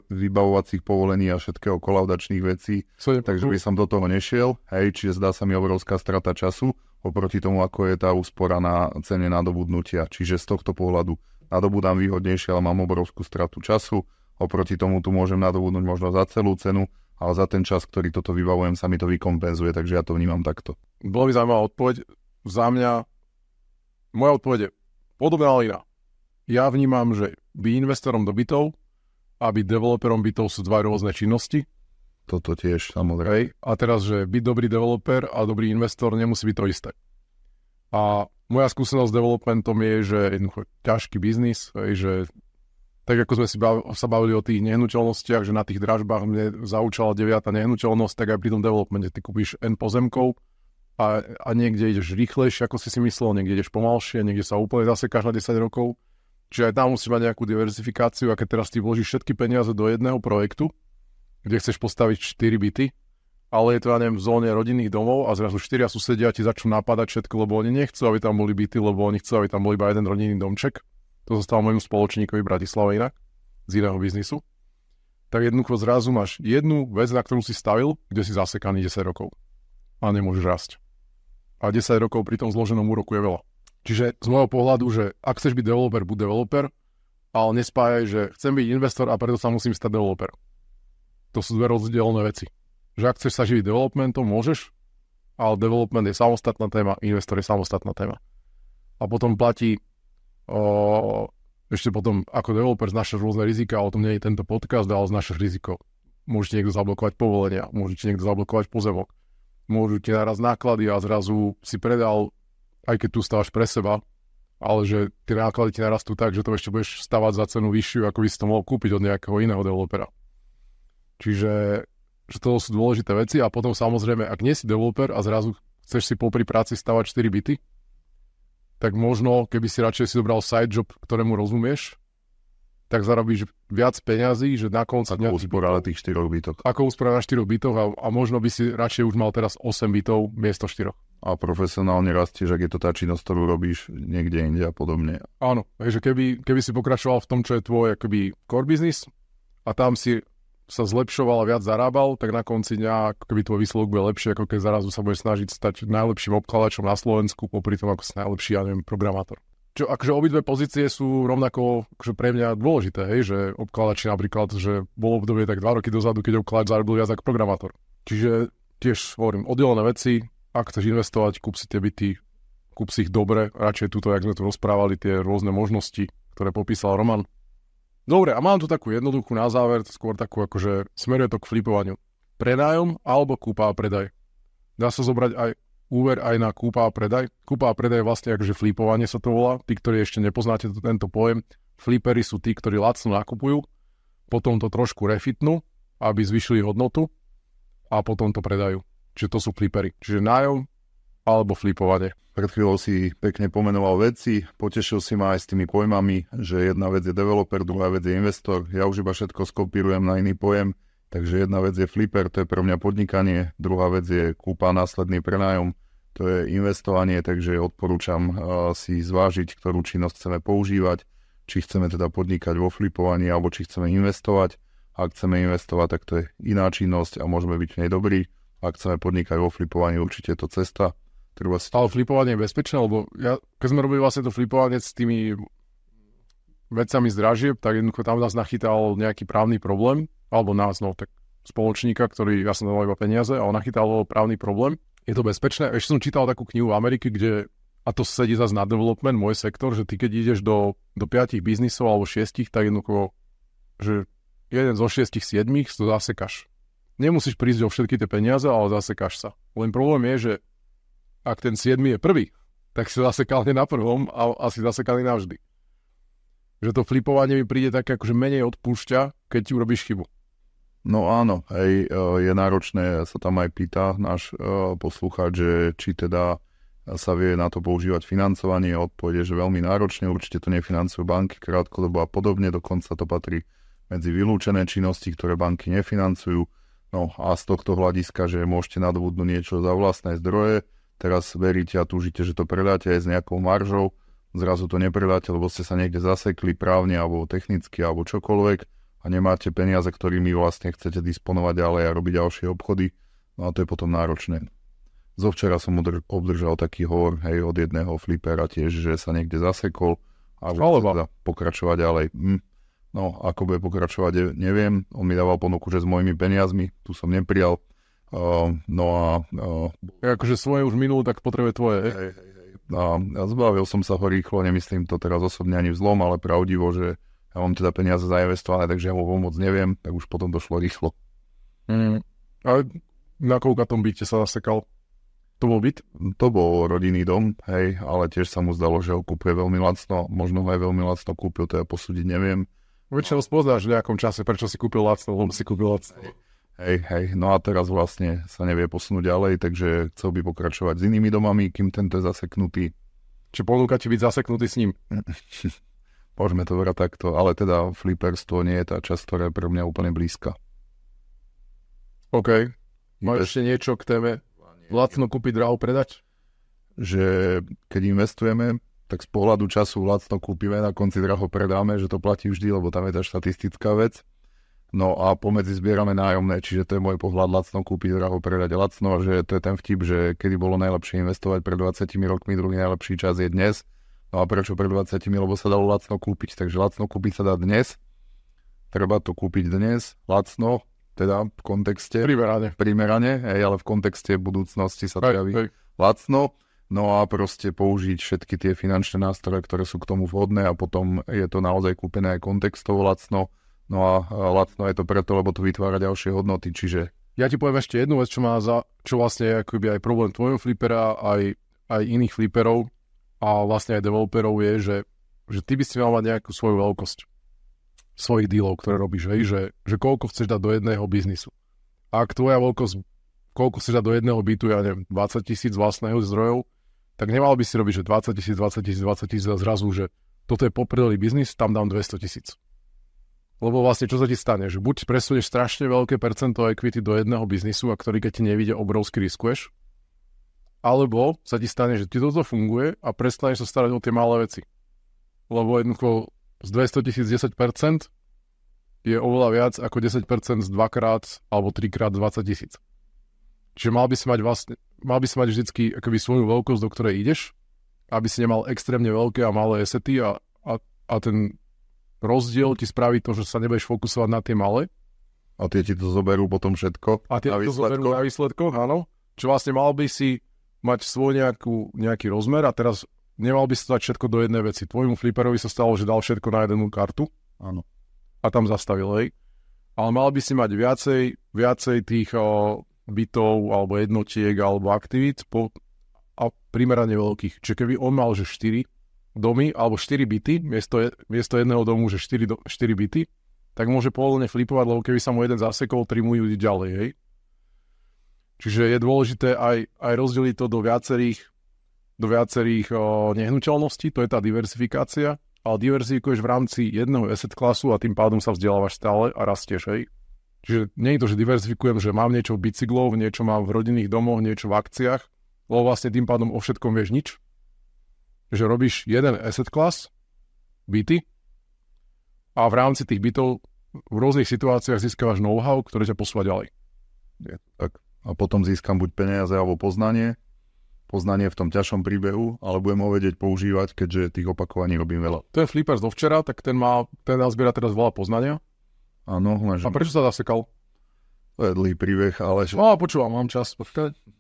vybavovacích povolení a všetkého kolaudačných vecí, takže by som do toho nešiel. Hej, čiže zdá sa mi obrovská strata času oproti tomu, ako je tá úspora na cene nadobudnutia. Čiže z tohto pohľadu nadobudám výhodnejšie, ale mám obrovskú stratu času. Oproti tomu tu môžem nadobudnúť možno za celú cenu, ale za ten čas, ktorý toto vybavujem, sa mi to vykompenzuje, takže ja to vnímam takto. Bolo by zaujímavá odpoveď. Za mňa, moja odpoveď je podobná, ale iná. Ja vnímam, že by investorom do bytov a byť developerom bytov sú dva rôzne činnosti. Toto tiež, samozrejme. Hej. A teraz, že byť dobrý developer a dobrý investor nemusí byť to isté. A moja skúsenosť s developmentom je, že jednoducho ťažký biznis, hej, že tak ako sme si bav- sa bavili o tých nehnuteľnostiach, že na tých dražbách mne zaučala 9. nehnuteľnosť, tak aj pri tom developmente ty kúpiš N pozemkov a, a niekde ideš rýchlejšie, ako si si myslel, niekde ideš pomalšie, niekde sa úplne zasekáš na 10 rokov Čiže aj tam musí mať nejakú diverzifikáciu, a keď teraz ty vložíš všetky peniaze do jedného projektu, kde chceš postaviť 4 byty, ale je to, ja neviem, v zóne rodinných domov a zrazu štyria susedia ti začnú napadať všetko, lebo oni nechcú, aby tam boli byty, lebo oni chcú, aby tam bol iba jeden rodinný domček. To zostalo môjmu spoločníkovi Bratislave inak, z iného biznisu. Tak jednoducho zrazu máš jednu vec, na ktorú si stavil, kde si zasekaný 10 rokov. A nemôžeš rásť. A 10 rokov pri tom zloženom úroku je veľa. Čiže z môjho pohľadu, že ak chceš byť developer, buď developer, ale nespájaj, že chcem byť investor a preto sa musím stať developer. To sú dve rozdielne veci. Že ak chceš sa živiť developmentom, môžeš, ale development je samostatná téma, investor je samostatná téma. A potom platí o, ešte potom ako developer znašaš rôzne rizika, ale o tom nie je tento podcast, ale znašaš riziko. Môžete niekto zablokovať povolenia, môžete niekto zablokovať pozemok, môžu ti naraz náklady a zrazu si predal aj keď tu stávaš pre seba, ale že tie náklady ti narastú tak, že to ešte budeš stavať za cenu vyššiu, ako by si to mohol kúpiť od nejakého iného developera. Čiže že to sú dôležité veci a potom samozrejme, ak nie si developer a zrazu chceš si popri práci stavať 4 byty, tak možno, keby si radšej si dobral side job, ktorému rozumieš, tak zarobíš viac peňazí, že na konci dňa... Ako úspora na tých 4 bytoch. Ako úspora na 4 bytoch a, a možno by si radšej už mal teraz 8 bytov miesto 4 a profesionálne rastieš, ak je to tá činnosť, ktorú robíš niekde inde a podobne. Áno, takže keby, keby si pokračoval v tom, čo je tvoj akoby core business a tam si sa zlepšoval a viac zarábal, tak na konci dňa keby tvoj výsledok bude lepší, ako keď zarazu sa bude snažiť stať najlepším obkladačom na Slovensku, popri tom ako si najlepší, ja neviem, programátor. Čo, akože obidve pozície sú rovnako akože pre mňa dôležité, hej, že obkladači napríklad, že bolo obdobie tak dva roky dozadu, keď obkladač zarobil viac ako programátor. Čiže tiež hovorím, oddelené veci, ak chceš investovať, kúp si tie byty, kúp si ich dobre, radšej túto, jak sme tu rozprávali, tie rôzne možnosti, ktoré popísal Roman. Dobre, a mám tu takú jednoduchú na záver, skôr takú akože smeruje to k flipovaniu. Prenájom alebo kúpa a predaj. Dá sa zobrať aj úver aj na kúpa a predaj. Kúpa a predaj je vlastne akože flipovanie sa to volá. Tí, ktorí ešte nepoznáte tento pojem, flipery sú tí, ktorí lacno nakupujú, potom to trošku refitnú, aby zvyšili hodnotu a potom to predajú. Čiže to sú flipery. Čiže nájom alebo flipovanie. Pred chvíľou si pekne pomenoval veci, potešil si ma aj s tými pojmami, že jedna vec je developer, druhá vec je investor. Ja už iba všetko skopírujem na iný pojem, takže jedna vec je flipper, to je pre mňa podnikanie, druhá vec je kúpa následný prenájom, to je investovanie, takže odporúčam eh, si zvážiť, ktorú činnosť chceme používať, či chceme teda podnikať vo flipovaní, alebo či chceme investovať. Ak chceme investovať, tak to je iná činnosť a môžeme byť v nej dobrí ak chceme podnikať vo flipovaní, určite je to cesta. Treba si... Ale flipovanie je bezpečné, lebo ja, keď sme robili vlastne to flipovanie s tými vecami z dražieb, tak jednoducho tam nás nachytal nejaký právny problém, alebo nás, no tak spoločníka, ktorý, ja som dal iba peniaze, ale nachytal právny problém. Je to bezpečné. Ešte som čítal takú knihu v Amerike, kde a to sedí zase na development, môj sektor, že ty keď ideš do, do 5 biznisov alebo 6, tak jednoducho, že jeden zo 6, 7 to zasekaš nemusíš prísť o všetky tie peniaze, ale zasekáš sa. Len problém je, že ak ten 7 je prvý, tak si zasekal na prvom a asi zasekali navždy. Že to flipovanie mi príde také, akože menej odpúšťa, keď ti urobíš chybu. No áno, hej, e, je náročné, sa tam aj pýta náš e, poslúchať, že či teda sa vie na to používať financovanie, odpovede, že veľmi náročne, určite to nefinancujú banky krátkodobo a podobne, dokonca to patrí medzi vylúčené činnosti, ktoré banky nefinancujú No a z tohto hľadiska, že môžete nadobudnúť niečo za vlastné zdroje, teraz veríte a túžite, že to predáte aj s nejakou maržou, zrazu to nepredáte, lebo ste sa niekde zasekli právne alebo technicky alebo čokoľvek a nemáte peniaze, ktorými vlastne chcete disponovať ďalej a robiť ďalšie obchody, no a to je potom náročné. Zo včera som obdržal taký hovor hej, od jedného flipera tiež, že sa niekde zasekol a že chce teda pokračovať ďalej. Hm No, ako bude pokračovať, neviem. On mi dával ponuku, že s mojimi peniazmi, tu som neprijal. Uh, no a... Uh, akože svoje už minul, tak potrebuje tvoje. Hej, hej, hej. A, ja zbavil som sa ho rýchlo, nemyslím to teraz osobne ani vzlom, ale pravdivo, že ja mám teda peniaze zainvestované, takže ja mu pomoc neviem, tak už potom došlo rýchlo. Mm. A na tom byte sa zasekal? To bol byt? To bol rodinný dom, hej, ale tiež sa mu zdalo, že ho kúpuje veľmi lacno, možno ho aj veľmi lacno kúpil, to ja posúdiť neviem Väčšinou spoznáš v nejakom čase, prečo si kúpil lacno, lebo si kúpil lacno. Hej, hej, no a teraz vlastne sa nevie posunúť ďalej, takže chcel by pokračovať s inými domami, kým tento je zaseknutý. Či ponúkate byť zaseknutý s ním? Môžeme to vrať takto, ale teda flippers to nie je tá časť, ktorá je pre mňa úplne blízka. OK. Máš ešte niečo k téme? Lacno kúpiť, draho predať? Že keď investujeme, tak z pohľadu času lacno kúpime, na konci draho predáme, že to platí vždy, lebo tam je tá štatistická vec. No a pomedzi zbierame nájomné, čiže to je môj pohľad lacno kúpiť, draho predať lacno a že to je ten vtip, že kedy bolo najlepšie investovať pred 20 rokmi, druhý najlepší čas je dnes. No a prečo pred 20, lebo sa dalo lacno kúpiť, takže lacno kúpiť sa dá dnes, treba to kúpiť dnes, lacno, teda v kontexte... Primerane. Primerane, ale v kontexte budúcnosti sa to javí lacno. No a proste použiť všetky tie finančné nástroje, ktoré sú k tomu vhodné a potom je to naozaj kúpené aj kontextovo lacno. No a lacno je to preto, lebo to vytvára ďalšie hodnoty, čiže... Ja ti poviem ešte jednu vec, čo má za, čo vlastne je akoby aj problém tvojho flipera, aj, aj iných fliperov a vlastne aj developerov je, že, že ty by si mal mať nejakú svoju veľkosť svojich dealov, ktoré robíš, hej, že, že koľko chceš dať do jedného biznisu. Ak tvoja veľkosť, koľko chceš dať do jedného bytu, ja neviem, 20 tisíc vlastného zdrojov, tak nemal by si robiť, že 20 tisíc, 20 tisíc, 20 tisíc a zrazu, že toto je popredelý biznis, tam dám 200 tisíc. Lebo vlastne čo sa ti stane? Že buď presunieš strašne veľké percento equity do jedného biznisu, a ktorý keď ti nevíde, obrovsky riskuješ, alebo sa ti stane, že ti toto funguje a prestaneš sa starať o tie malé veci. Lebo jednoducho z 200 tisíc 10% je oveľa viac ako 10% z dvakrát alebo trikrát 20 tisíc. Čiže mal by si mať vlastne mal by si mať vždy akoby svoju veľkosť, do ktorej ideš, aby si nemal extrémne veľké a malé esety a, a, a ten rozdiel ti spraví to, že sa nebudeš fokusovať na tie malé. A tie ti to zoberú potom všetko A tie ti to zoberú na výsledkoch, áno. Čo vlastne mal by si mať svoj nejakú, nejaký rozmer a teraz nemal by si to dať všetko do jednej veci. Tvojmu Fliperovi sa stalo, že dal všetko na jednu kartu. Áno. A tam zastavil, hej. Ale mal by si mať viacej, viacej tých o, bytov alebo jednotiek alebo aktivít po, a primerane veľkých. Čiže keby on mal že 4 domy alebo 4 byty, miesto, miesto jedného domu, že 4, 4 byty, tak môže pohodlne flipovať, lebo keby sa mu jeden zasekol, tri mu ide ďalej, hej. Čiže je dôležité aj, aj rozdeliť to do viacerých, do viacerých o, nehnuteľností, to je tá diversifikácia, ale diverzifikuješ v rámci jedného asset klasu a tým pádom sa vzdelávaš stále a rastieš, hej. Čiže nie je to, že diverzifikujem, že mám niečo v bicyklov, niečo mám v rodinných domoch, niečo v akciách, lebo vlastne tým pádom o všetkom vieš nič. Že robíš jeden asset class, byty, a v rámci tých bytov v rôznych situáciách získavaš know-how, ktoré ťa posúva ďalej. Je, tak. A potom získam buď peniaze alebo poznanie, poznanie v tom ťažšom príbehu, ale budem ho vedieť používať, keďže tých opakovaní robím veľa. Ten flipper do včera, tak ten, má, ten zbiera teraz veľa poznania, Áno, lenže... A prečo sa zasekal? To je dlhý príbeh, ale... No, počúvam, mám čas.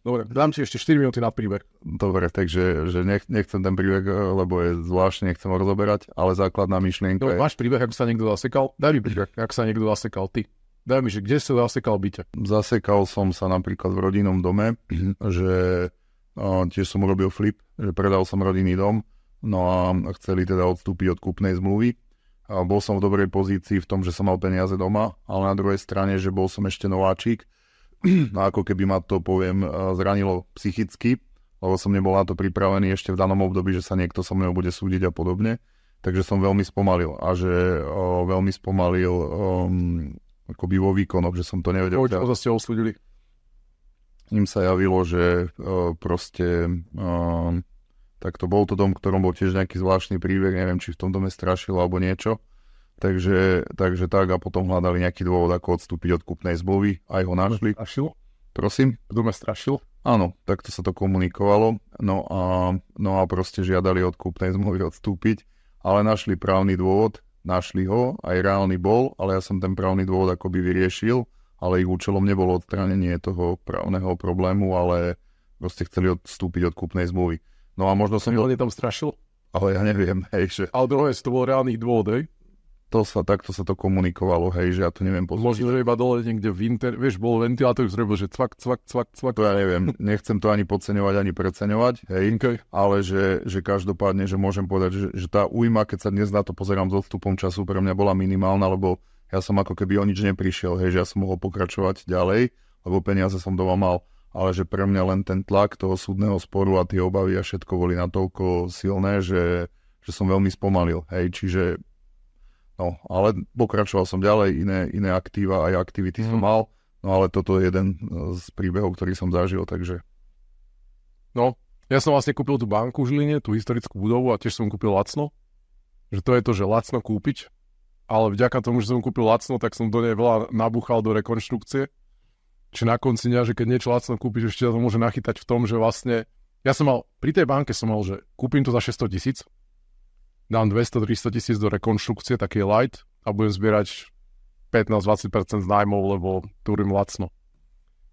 Dobre, dám ti ešte 4 minúty na príbeh. Dobre, takže že nech, nechcem ten príbeh, eh, lebo je zvláštne, nechcem ho rozoberať, ale základná myšlienka Dobre, je... máš príbeh, ak sa niekto zasekal? Daj mi príbeh, ak sa niekto zasekal, ty. Daj mi, že kde sa zasekal byte? Zasekal som sa napríklad v rodinnom dome, že a, tiež som urobil flip, že predal som rodinný dom, no a chceli teda odstúpiť od kúpnej zmluvy, bol som v dobrej pozícii v tom, že som mal peniaze doma, ale na druhej strane, že bol som ešte nováčik a no ako keby ma to, poviem, e, zranilo psychicky, lebo som nebol na to pripravený ešte v danom období, že sa niekto so mnou bude súdiť a podobne. Takže som veľmi spomalil a že o, veľmi spomalil um, akoby vo výkonoch, že som to nevedel. Poď, to zase osúdili. Im sa javilo, že o, proste o, um, tak to bol to dom, v ktorom bol tiež nejaký zvláštny príbeh, neviem, či v tom dome strašil alebo niečo. Takže, takže tak a potom hľadali nejaký dôvod, ako odstúpiť od kúpnej zmluvy, aj ho našli. Strašil? Prosím? V dome strašil? Áno, takto sa to komunikovalo. No a, no a proste žiadali od kúpnej zmluvy odstúpiť, ale našli právny dôvod, našli ho, aj reálny bol, ale ja som ten právny dôvod akoby vyriešil, ale ich účelom nebolo odstránenie toho právneho problému, ale proste chceli odstúpiť od kúpnej zmluvy. No a možno som... Len je tam strašil? Ale ja neviem, hej, že... Ale druhé z toho reálnych dôvod, hej? To sa, takto sa to komunikovalo, hej, že ja to neviem pozrieť. Možno, že iba dole niekde v inter... Vieš, bol ventilátor, ktorý bol, že cvak, cvak, cvak, cvak. To ja neviem, nechcem to ani podceňovať, ani preceňovať, hej. Okay. Ale že, že každopádne, že môžem povedať, že, že tá újma, keď sa dnes na to pozerám s odstupom času, pre mňa bola minimálna, lebo ja som ako keby o nič neprišiel, hej, že ja som mohol pokračovať ďalej, lebo peniaze som doma mal ale že pre mňa len ten tlak toho súdneho sporu a tie obavy a všetko boli natoľko silné, že, že som veľmi spomalil. Hej, čiže no, ale pokračoval som ďalej, iné, iné aktíva aj aktivity mm. som mhm. mal, no ale toto je jeden eh, z príbehov, ktorý som zažil, takže... No, ja som vlastne kúpil tú banku v Žiline, tú historickú budovu a tiež som kúpil lacno. Že to je to, že lacno kúpiť, ale vďaka tomu, že som kúpil lacno, tak som do nej veľa nabúchal do rekonštrukcie či na konci dňa, že keď niečo lacno kúpiš, ešte to môže nachytať v tom, že vlastne, ja som mal, pri tej banke som mal, že kúpim to za 600 tisíc, dám 200-300 tisíc do rekonštrukcie, taký light a budem zbierať 15-20% z nájmov, lebo túrim lacno.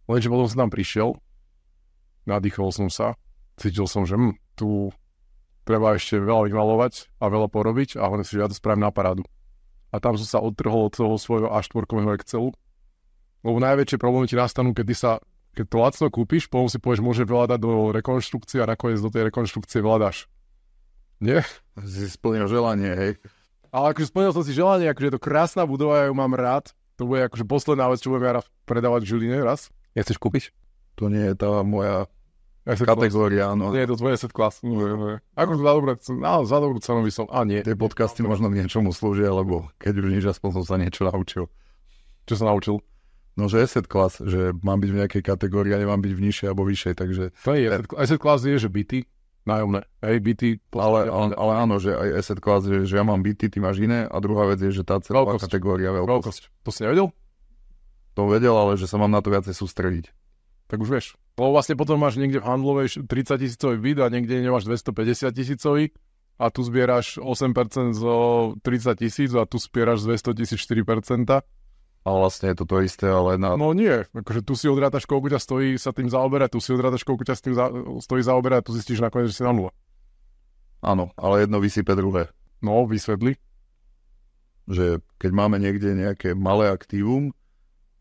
Lenže potom som tam prišiel, nadýchol som sa, cítil som, že hm, tu treba ešte veľa vymalovať a veľa porobiť a hlavne si, že ja to spravím na parádu. A tam som sa odtrhol od toho svojho a 4 Excelu lebo najväčšie problémy ti nastanú, keď sa keď to lacno kúpiš, potom si povieš, môže veľa dať do rekonštrukcie a nakoniec do tej rekonštrukcie veľa dáš. Nie? Si splnil želanie, hej. Ale akože splnil som si želanie, akože je to krásna budova, ja ju mám rád. To bude akože posledná vec, čo budem ja predávať v Žiline raz. Ja chceš kúpiť? To nie je tá moja asset kategória, áno. Nie, to tvoje set class. No, no, no. Akože za dobré, no, za dobrú cenu by som, a nie. Tie podcasty možno niečomu slúžia, lebo keď už nič, aspoň som sa niečo naučil. Čo sa naučil? No, že asset class, že mám byť v nejakej kategórii a nemám byť v nižšej alebo vyššej, takže... To je asset, asset class je, že byty, nájomné, hej, byty, ale, ale, ale, áno, že aj asset class, že, že ja mám byty, ty máš iné a druhá vec je, že tá celá veľkosť. kategória veľkosť. veľkosť. To si nevedel? To vedel, ale že sa mám na to viacej sústrediť. Tak už vieš. Lebo vlastne potom máš niekde v handlovej 30 tisícový byt a niekde nemáš 250 tisícový a tu zbieraš 8% zo 30 tisíc a tu zbieraš z 200 tisíc 4% a vlastne je to to isté, ale na... No nie, akože tu si odrátaš, koľko ťa stojí sa tým zaoberať, tu si odrátaš, koľko ťa s tým za... stojí zaoberať, tu zistíš nakoniec, že si na nula. Áno, ale jedno vysype druhé. No, vysvetli. Že keď máme niekde nejaké malé aktívum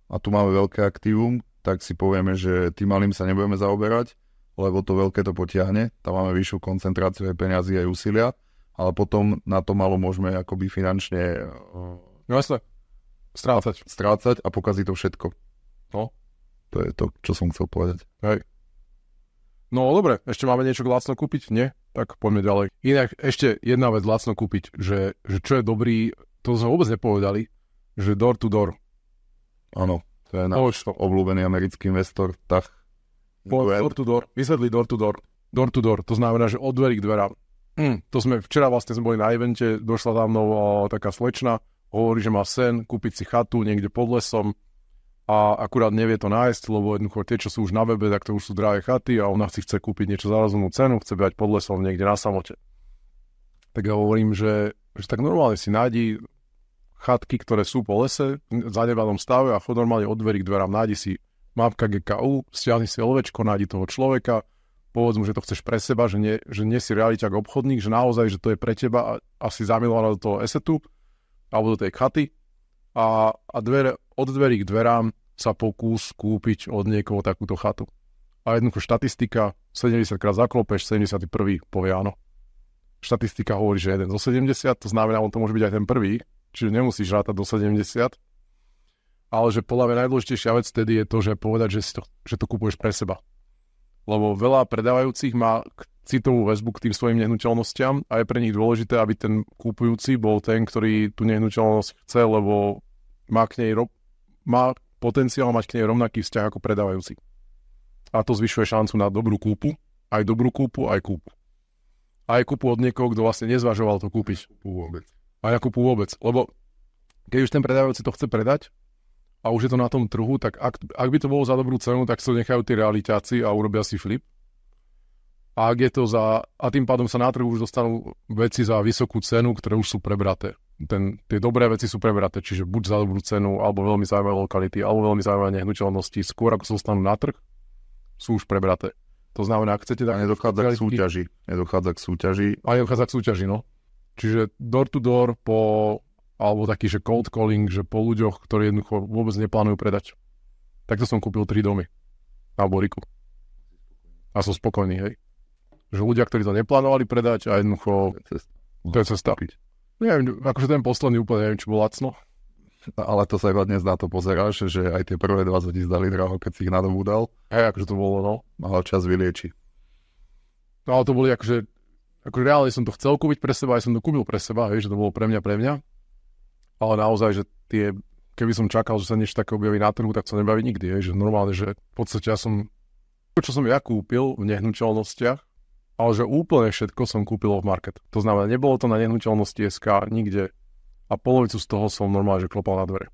a tu máme veľké aktívum, tak si povieme, že tým malým sa nebudeme zaoberať, lebo to veľké to potiahne, tam máme vyššiu koncentráciu aj peniazy aj úsilia, ale potom na to malo môžeme akoby finančne... Eh, no jasne, Strácať. Strácať a pokazí to všetko. No. To je to, čo som chcel povedať. Hej. No dobre, ešte máme niečo lacno kúpiť? Nie? Tak poďme ďalej. Inak ešte jedna vec lacno kúpiť, že, že čo je dobrý, to sme vôbec nepovedali, že door to door. Áno, to je náš no, obľúbený americký investor, tak. Po, door to door, Vysvedli door to door. Door to door, to znamená, že od dverí k dverám. Mm, to sme včera vlastne sme boli na evente, došla za mnou o, taká slečna, hovorí, že má sen kúpiť si chatu niekde pod lesom a akurát nevie to nájsť, lebo jednoducho tie, čo sú už na webe, tak to už sú drahé chaty a ona si chce kúpiť niečo za rozumnú cenu, chce behať pod lesom niekde na samote. Tak ja hovorím, že, že tak normálne si nájdi chatky, ktoré sú po lese, v zanedbanom stave a chod normálne od dverí k dverám, nájdi si mapka GKU, stiahni si lovečko, nájdi toho človeka, povedz mu, že to chceš pre seba, že nie, že nie si realiťak obchodník, že naozaj, že to je pre teba a asi zamilovaná do toho esetu alebo do tej chaty a, a dvere, od dverí k dverám sa pokús kúpiť od niekoho takúto chatu. A jednoducho štatistika, 70 krát zaklopeš, 71. povie áno. Štatistika hovorí, že jeden zo 70, to znamená, on to môže byť aj ten prvý, čiže nemusíš rátať do 70. Ale že podľa mňa najdôležitejšia vec vtedy je to, že povedať, že, si to, že to kupuješ pre seba. Lebo veľa predávajúcich má k citovú väzbu k tým svojim nehnuteľnostiam a je pre nich dôležité, aby ten kúpujúci bol ten, ktorý tú nehnuteľnosť chce, lebo má, k nej ro- má potenciál mať k nej rovnaký vzťah ako predávajúci. A to zvyšuje šancu na dobrú kúpu, aj dobrú kúpu, aj kúpu. Aj kúpu od niekoho, kto vlastne nezvažoval to kúpiť. Vôbec. ja kúpu vôbec. Lebo keď už ten predávajúci to chce predať, a už je to na tom trhu, tak ak, ak by to bolo za dobrú cenu, tak sa nechajú tí realitáci a urobia si flip a, ak je to za, a tým pádom sa na trhu už dostanú veci za vysokú cenu, ktoré už sú prebraté. Ten, tie dobré veci sú prebraté, čiže buď za dobrú cenu, alebo veľmi zaujímavé lokality, alebo veľmi zaujímavé nehnuteľnosti, skôr ako sa dostanú na trh, sú už prebraté. To znamená, ak chcete... Tak... A nedochádza k súťaži. Nedochádza k súťaži. A nedochádza k súťaži, no. Čiže door to door po... Alebo taký, že cold calling, že po ľuďoch, ktorí jednoducho vôbec neplánujú predať. Takto som kúpil tri domy. Alebo Riku. A som spokojný, hej že ľudia, ktorí to neplánovali predať a jednoducho... To je cesta. Neviem, akože ten posledný úplne neviem, či bol lacno. Ale to sa iba dnes na to pozeráš, že aj tie prvé 20 ti zdali draho, keď si ich nadobúdal. Hej, akože to bolo, no. Ale čas vylieči. No ale to boli akože, akože reálne som to chcel kúpiť pre seba, aj som to kúpil pre seba, vieš, že to bolo pre mňa, pre mňa. Ale naozaj, že tie, keby som čakal, že sa niečo také objaví na trhu, tak sa nebaví nikdy, vieš, že normálne, že v podstate ja som, to, čo som ja kúpil v nehnuteľnostiach, ale že úplne všetko som kúpil v market. To znamená, nebolo to na nehnuteľnosti SK nikde a polovicu z toho som normálne, že klopal na dvere.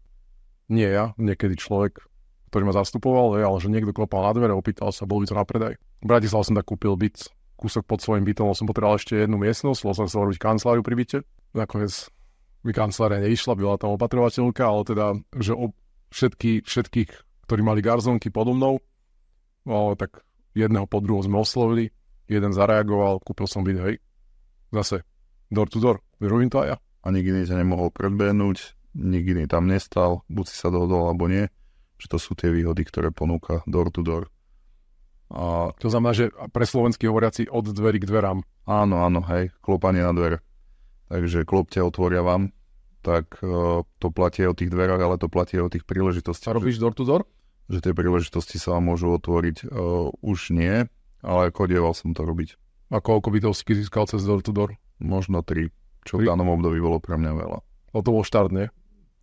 Nie ja, niekedy človek, ktorý ma zastupoval, ale že niekto klopal na dvere, opýtal sa, bol by to na predaj. V Bratislave som tak kúpil byt, kúsok pod svojim bytom, som potreboval ešte jednu miestnosť, lebo som chcel robiť kanceláriu pri byte. Nakoniec by kancelária neišla, bola tam opatrovateľka, ale teda, že o všetky, všetkých, ktorí mali garzonky pod mnou, tak jedného po druhom sme oslovili jeden zareagoval, kúpil som byt, hej. Zase, door to door, vyrobím to aj ja. A nikdy sa nemohol predbehnúť, nikdy tam nestal, buď si sa dohodol, alebo nie. Že to sú tie výhody, ktoré ponúka door to door. A... To znamená, že pre slovenský hovoriaci od dverí k dverám. Áno, áno, hej, klopanie na dvere. Takže klopte, otvoria vám, tak uh, to platí o tých dverách, ale to platí o tých príležitostiach. A robíš door to door? Že tie príležitosti sa vám môžu otvoriť. Uh, už nie, ale chodieval som to robiť. A koľko si získal cez door to door? Možno tri, čo v danom období bolo pre mňa veľa. O to bol štart, nie?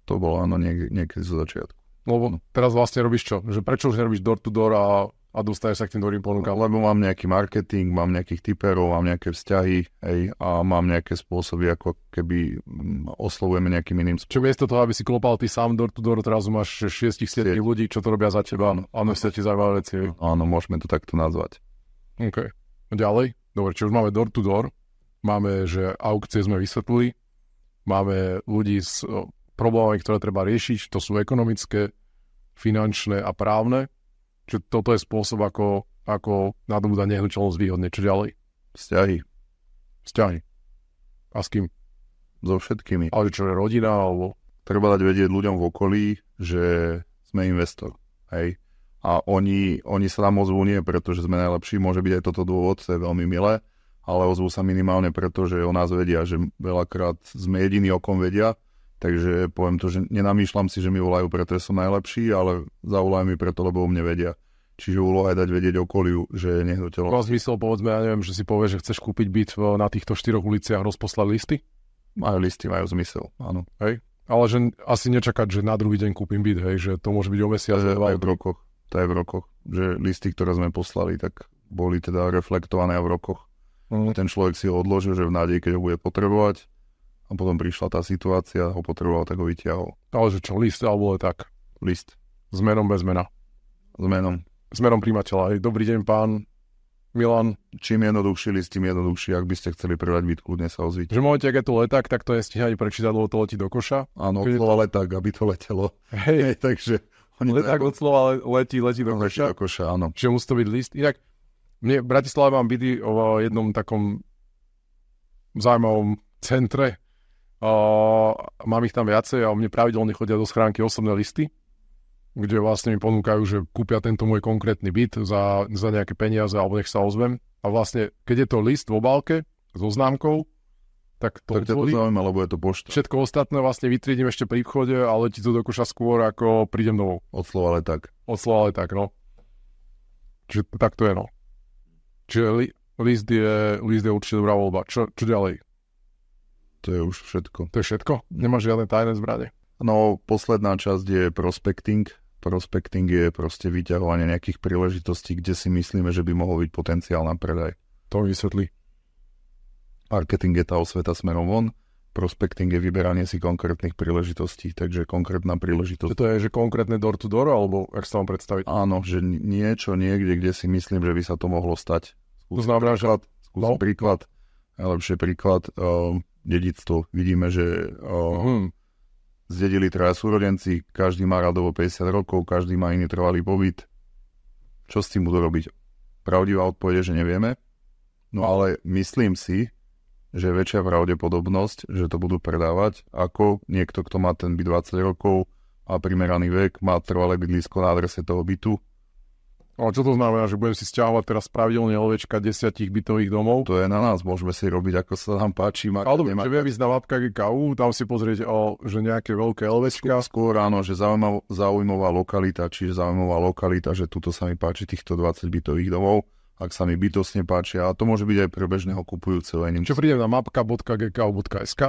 To bolo áno niek- niekedy zo začiatku. Lebo teraz vlastne robíš čo? Že prečo už nerobíš door to door a, a dostaješ sa k tým dobrým ponukám? Lebo mám nejaký marketing, mám nejakých typerov, mám nejaké vzťahy hej, a mám nejaké spôsoby, ako keby mm, oslovujeme nejakým iným spôsobom. Čo miesto toho, aby si klopal ty sám door to door, teraz máš 6-7 ľudí, čo to robia za teba. Áno, áno, ti zaujímavé veci. Áno, môžeme to takto nazvať. OK. Ďalej? Dobre, či už máme door to door, máme, že aukcie sme vysvetlili, máme ľudí s problémami, ktoré treba riešiť, to sú ekonomické, finančné a právne. Čiže toto je spôsob, ako, ako nadobúda nehnuteľnosť výhodne. Čo ďalej? Vzťahy. Vzťahy. A s kým? So všetkými. Ale čo je rodina, alebo... Treba dať vedieť ľuďom v okolí, že sme investor. Hej a oni, oni sa tam ozvú nie, pretože sme najlepší, môže byť aj toto dôvod, to je veľmi milé, ale ozvú sa minimálne pretože o nás vedia, že veľakrát sme jediní, o kom vedia, takže poviem to, že nenamýšľam si, že mi volajú, pretože som najlepší, ale zavolajú mi preto, lebo o mne vedia. Čiže úloha je dať vedieť okoliu, že je nehnuteľnosť. Má zmysel, povedzme, ja neviem, že si povie, že chceš kúpiť byt na týchto štyroch uliciach, rozposlať listy? Majú listy, majú zmysel, áno. Hej, ale že asi nečakať, že na druhý deň kúpim byt, hej, že to môže byť o mesiac, dva, o rokoch to je v rokoch, že listy, ktoré sme poslali, tak boli teda reflektované v rokoch. Mm. Ten človek si ho odložil, že v nádeji, keď ho bude potrebovať, a potom prišla tá situácia, ho potreboval, tak ho vyťahol. Ale že čo, list alebo tak? List. S menom bez mena. S menom. S menom príjmateľa. Hej, dobrý deň, pán Milan. Čím jednoduchší list, tým jednoduchší. Ak by ste chceli predať byt, kľudne sa ozvite. Že ak je tu leták, tak to je stíhať prečítať, lebo to letí do koša. Áno, to leták, aby to letelo. Hej. Hej takže tak od slova letí, letí do no, koša. Do koša áno. Čiže musí to byť list. Inak mne v Bratislave mám byty o jednom takom zaujímavom centre. O, mám ich tam viacej a mne pravidelne chodia do schránky osobné listy, kde vlastne mi ponúkajú, že kúpia tento môj konkrétny byt za, za nejaké peniaze alebo nech sa ozvem. A vlastne, keď je to list v obálke so známkou, tak to tak to zaujíma, lebo je to pošta. Všetko ostatné vlastne vytriedím ešte pri vchode a letí to do koša skôr, ako prídem domov. Od slova ale tak. Od slova ale tak, no. Čiže tak to je, no. Čiže li, list, je, list je určite dobrá voľba. Čo, čo ďalej? To je už všetko. To je všetko? Nemáš žiadne tajné zbrade? No, posledná časť je prospecting. Prospecting je proste vyťahovanie nejakých príležitostí, kde si myslíme, že by mohol byť potenciál na predaj. To vysvetlí. Marketing je tá osveta smerom von, prospecting je vyberanie si konkrétnych príležitostí, takže konkrétna príležitosť. To je, že konkrétne door to door, alebo ak sa vám predstaviť? Áno, že niečo niekde, kde si myslím, že by sa to mohlo stať. Skúsim to znamená, že... no. príklad, najlepšie príklad, uh, eh, dedictvo. Vidíme, že uh, eh, uh-huh. Mhm. zdedili traja súrodenci, každý má radovo 50 rokov, každý má iný trvalý pobyt. Čo s tým budú robiť? Pravdivá odpovede, že nevieme. No ale myslím si, že je väčšia pravdepodobnosť, že to budú predávať, ako niekto, kto má ten byt 20 rokov a primeraný vek, má trvalé bydlisko na adrese toho bytu. Ale čo to znamená, že budem si stiahovať teraz pravidelne LVčka desiatich bytových domov? To je na nás, môžeme si robiť, ako sa nám páči. Mak- Ale dobre, že vie na mapka GKU, tam si pozrieť, o, že nejaké veľké Lovečka. Skôr áno, že zaujímav, zaujímavá lokalita, čiže zaujímavá lokalita, že tuto sa mi páči týchto 20 bytových domov ak sa mi bytosne páčia. A to môže byť aj pre bežného kupujúceho. Aj Čo príde na mapka.gk.sk,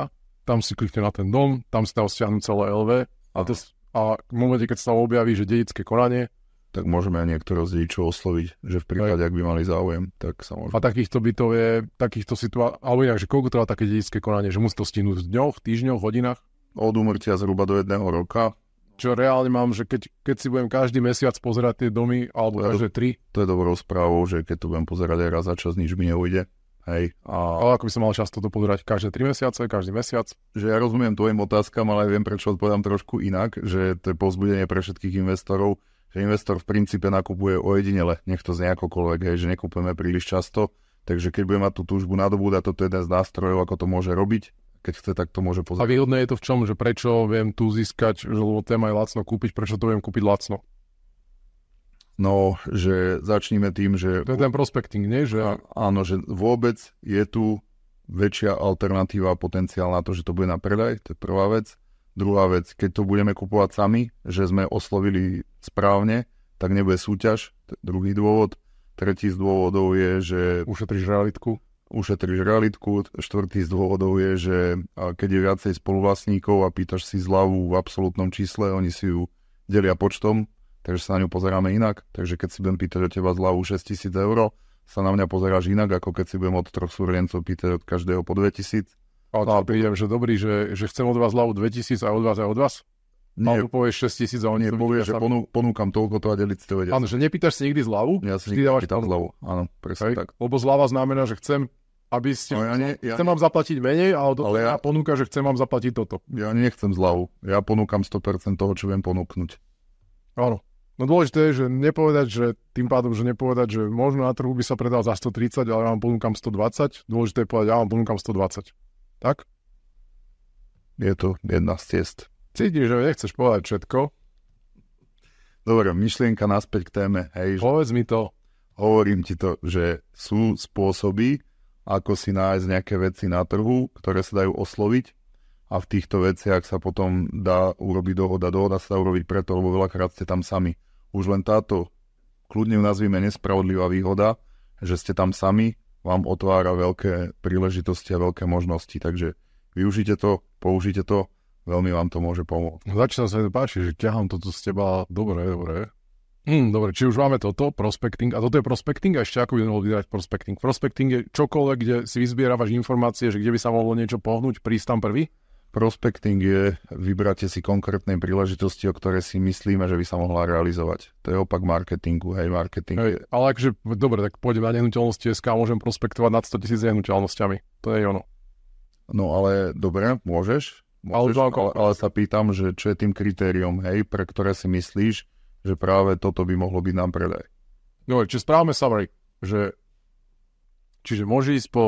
tam si klikne na ten dom, tam si tam stiahnu celé LV a, to, a v momente, keď sa tam objaví, že dedické konanie, tak môžeme aj niektorého z dedičov osloviť, že v prípade, aj. ak by mali záujem, tak sa môžeme. A takýchto bytov je, takýchto situácií, alebo inak, že koľko trvá také dedické konanie, že musí to stihnúť v dňoch, týždňoch, hodinách? Od úmrtia zhruba do jedného roka, čo reálne mám, že keď, keď si budem každý mesiac pozerať tie domy, alebo každé tri. To je dobrou správou, že keď to budem pozerať aj raz za čas, nič mi neujde. Hej. A... Ale ako by som mal často to pozerať každé tri mesiace, každý mesiac? Že ja rozumiem tvojim otázkam, ale aj viem, prečo odpovedám trošku inak, že to je povzbudenie pre všetkých investorov, že investor v princípe nakupuje ojedinele, nech to z nejakokoľvek, hej, že nekupujeme príliš často, takže keď budem mať tú túžbu na dobu, toto je jeden z nástrojov, ako to môže robiť, keď chce, tak to môže pozrieť. A výhodné je to v čom, že prečo viem tu získať, že lebo téma je lacno kúpiť, prečo to viem kúpiť lacno? No, že začníme tým, že... To je ten prospecting, nie? Že... Áno, že vôbec je tu väčšia alternatíva a potenciál na to, že to bude na predaj, to je prvá vec. Druhá vec, keď to budeme kupovať sami, že sme oslovili správne, tak nebude súťaž, to je druhý dôvod. Tretí z dôvodov je, že... Ušetríš realitku. Ušetriť realitku. Štvrtý z dôvodov je, že keď je viacej spoluvlastníkov a pýtaš si zľavu v absolútnom čísle, oni si ju delia počtom, takže sa na ňu pozeráme inak. Takže keď si budem pýtať od teba zľavu 6000 eur, sa na mňa pozeráš inak, ako keď si budem od troch súrencov pýtať od každého po 2000. Ale no prídem, že dobrý, že, že chcem od vás zľavu 2000 a od vás a od vás? Nie, tu povieš 6 tisíc a oni... Nie, povie, že ponú, ponúkam toľko to a deliť to vedia. Áno, že nepýtaš si nikdy zľavu? Ja si nikdy dávaš pýtam zľavu, áno, presne okay. tak. Lebo zľava znamená, že chcem aby ste... No ja nie, ja chcem vám zaplatiť menej, ale, do... ale ja... ponúka, že chcem vám zaplatiť toto. Ja nechcem zľavu. Ja ponúkam 100% toho, čo viem ponúknuť. Áno. No dôležité je, že nepovedať, že tým pádom, že nepovedať, že možno na trhu by sa predal za 130, ale ja vám ponúkam 120. Dôležité je povedať, ja vám ponúkam 120. Tak? Je to jedna z ciest. Cítiš, že nechceš povedať všetko. Dobre, myšlienka naspäť k téme. Hej, Povedz mi to. Hovorím ti to, že sú spôsoby, ako si nájsť nejaké veci na trhu, ktoré sa dajú osloviť a v týchto veciach sa potom dá urobiť dohoda. Dohoda sa dá urobiť preto, lebo veľakrát ste tam sami. Už len táto, kľudne ju nazvime nespravodlivá výhoda, že ste tam sami, vám otvára veľké príležitosti a veľké možnosti. Takže využite to, použite to, veľmi vám to môže pomôcť. Začína sa mi páči, že ťahám toto z teba dobre, dobre. Hmm, dobre, či už máme toto, prospecting, a toto je prospecting, a ešte ako by mohol vyzerať prospecting? Prospecting je čokoľvek, kde si vyzbieravaš informácie, že kde by sa mohlo niečo pohnúť, prísť tam prvý? Prospecting je vybrať si konkrétnej príležitosti, o ktoré si myslíme, že by sa mohla realizovať. To je opak marketingu, hej, marketing. Hej, ale akže, dobre, tak poďme na nehnuteľnosti SK, môžem prospektovať nad 100 tisíc nehnuteľnosťami. To je ono. No ale dobre, môžeš, môžeš ale, ale, ale sa pýtam, že čo je tým kritériom, hej, pre ktoré si myslíš, že práve toto by mohlo byť nám predaj. No čiže správame summary, že čiže môže ísť po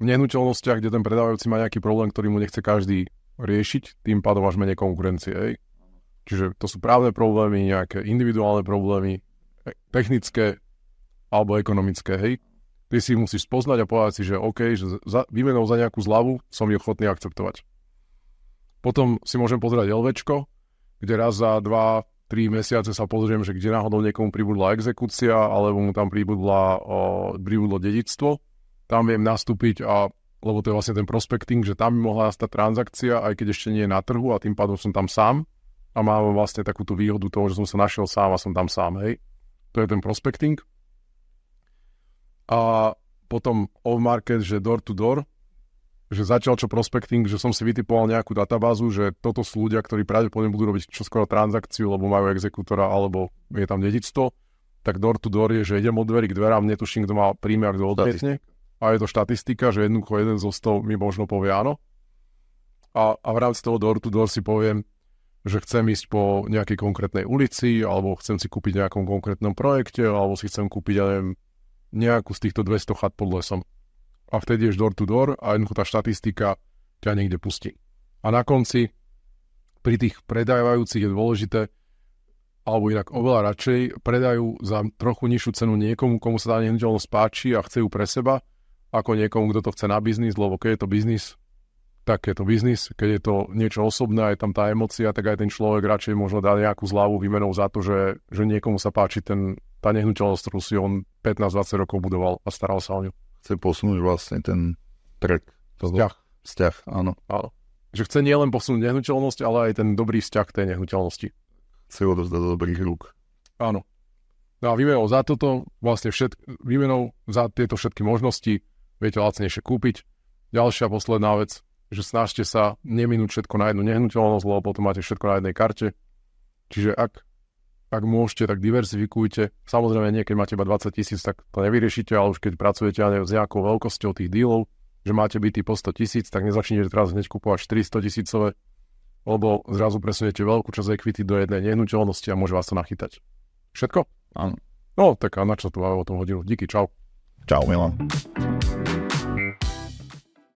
nehnuteľnostiach, kde ten predávajúci má nejaký problém, ktorý mu nechce každý riešiť, tým pádom až menej konkurencie. Hej? Čiže to sú právne problémy, nejaké individuálne problémy, e, technické alebo ekonomické. Hej? Ty si musíš spoznať a povedať si, že OK, že za, výmenou za nejakú zľavu som ju ochotný akceptovať. Potom si môžem pozerať LVčko, kde raz za dva tri mesiace sa pozriem, že kde náhodou niekomu pribudla exekúcia, alebo mu tam pribudla, o, pribudlo dedictvo. Tam viem nastúpiť a lebo to je vlastne ten prospecting, že tam by mohla nastať transakcia, aj keď ešte nie je na trhu a tým pádom som tam sám a mám vlastne takúto výhodu toho, že som sa našiel sám a som tam sám, hej. To je ten prospecting. A potom off-market, že door to door, že začal čo prospecting, že som si vytipoval nejakú databázu, že toto sú ľudia, ktorí pravdepodobne budú robiť čoskoro transakciu, lebo majú exekútora alebo je tam dedictvo, tak door to door je, že idem od dverí k dverám, netuším, kto má príjme a kto A je to štatistika, že jednoducho jeden zo 100 mi možno povie áno. A, a v rámci toho door to door si poviem, že chcem ísť po nejakej konkrétnej ulici, alebo chcem si kúpiť nejakom konkrétnom projekte, alebo si chcem kúpiť, ja neviem, nejakú z týchto 200 chat pod lesom a vtedy ješ door to door a jednoducho tá štatistika ťa niekde pustí. A na konci pri tých predávajúcich je dôležité, alebo inak oveľa radšej predajú za trochu nižšiu cenu niekomu, komu sa tá nehnuteľnosť páči a chce ju pre seba, ako niekomu, kto to chce na biznis, lebo keď je to biznis, tak je to biznis. Keď je to niečo osobné a je tam tá emocia, tak aj ten človek radšej možno dá nejakú zľavu výmenou za to, že, že niekomu sa páči ten, tá nehnuteľnosť, ktorú si on 15-20 rokov budoval a staral sa o ňu chce posunúť vlastne ten trek. Vzťah. Vzťah, áno. áno. Že chce nielen posunúť nehnuteľnosť, ale aj ten dobrý vzťah tej nehnuteľnosti. Chce ho dostať do dobrých rúk. Áno. No a výmenou za toto, vlastne všet, výmenou za tieto všetky možnosti viete lacnejšie kúpiť. Ďalšia posledná vec, že snažte sa neminúť všetko na jednu nehnuteľnosť, lebo potom máte všetko na jednej karte. Čiže ak ak môžete, tak diverzifikujte. Samozrejme, nie, keď máte iba 20 tisíc, tak to nevyriešite, ale už keď pracujete ale s nejakou veľkosťou tých dealov, že máte byty po 100 tisíc, tak nezačnite teraz hneď kupovať 400 tisícové, lebo zrazu presuniete veľkú časť equity do jednej nehnuteľnosti a môže vás to nachytať. Všetko? Áno. No, tak a na čo tu máme o tom hodinu. Díky, čau. Čau, Milan.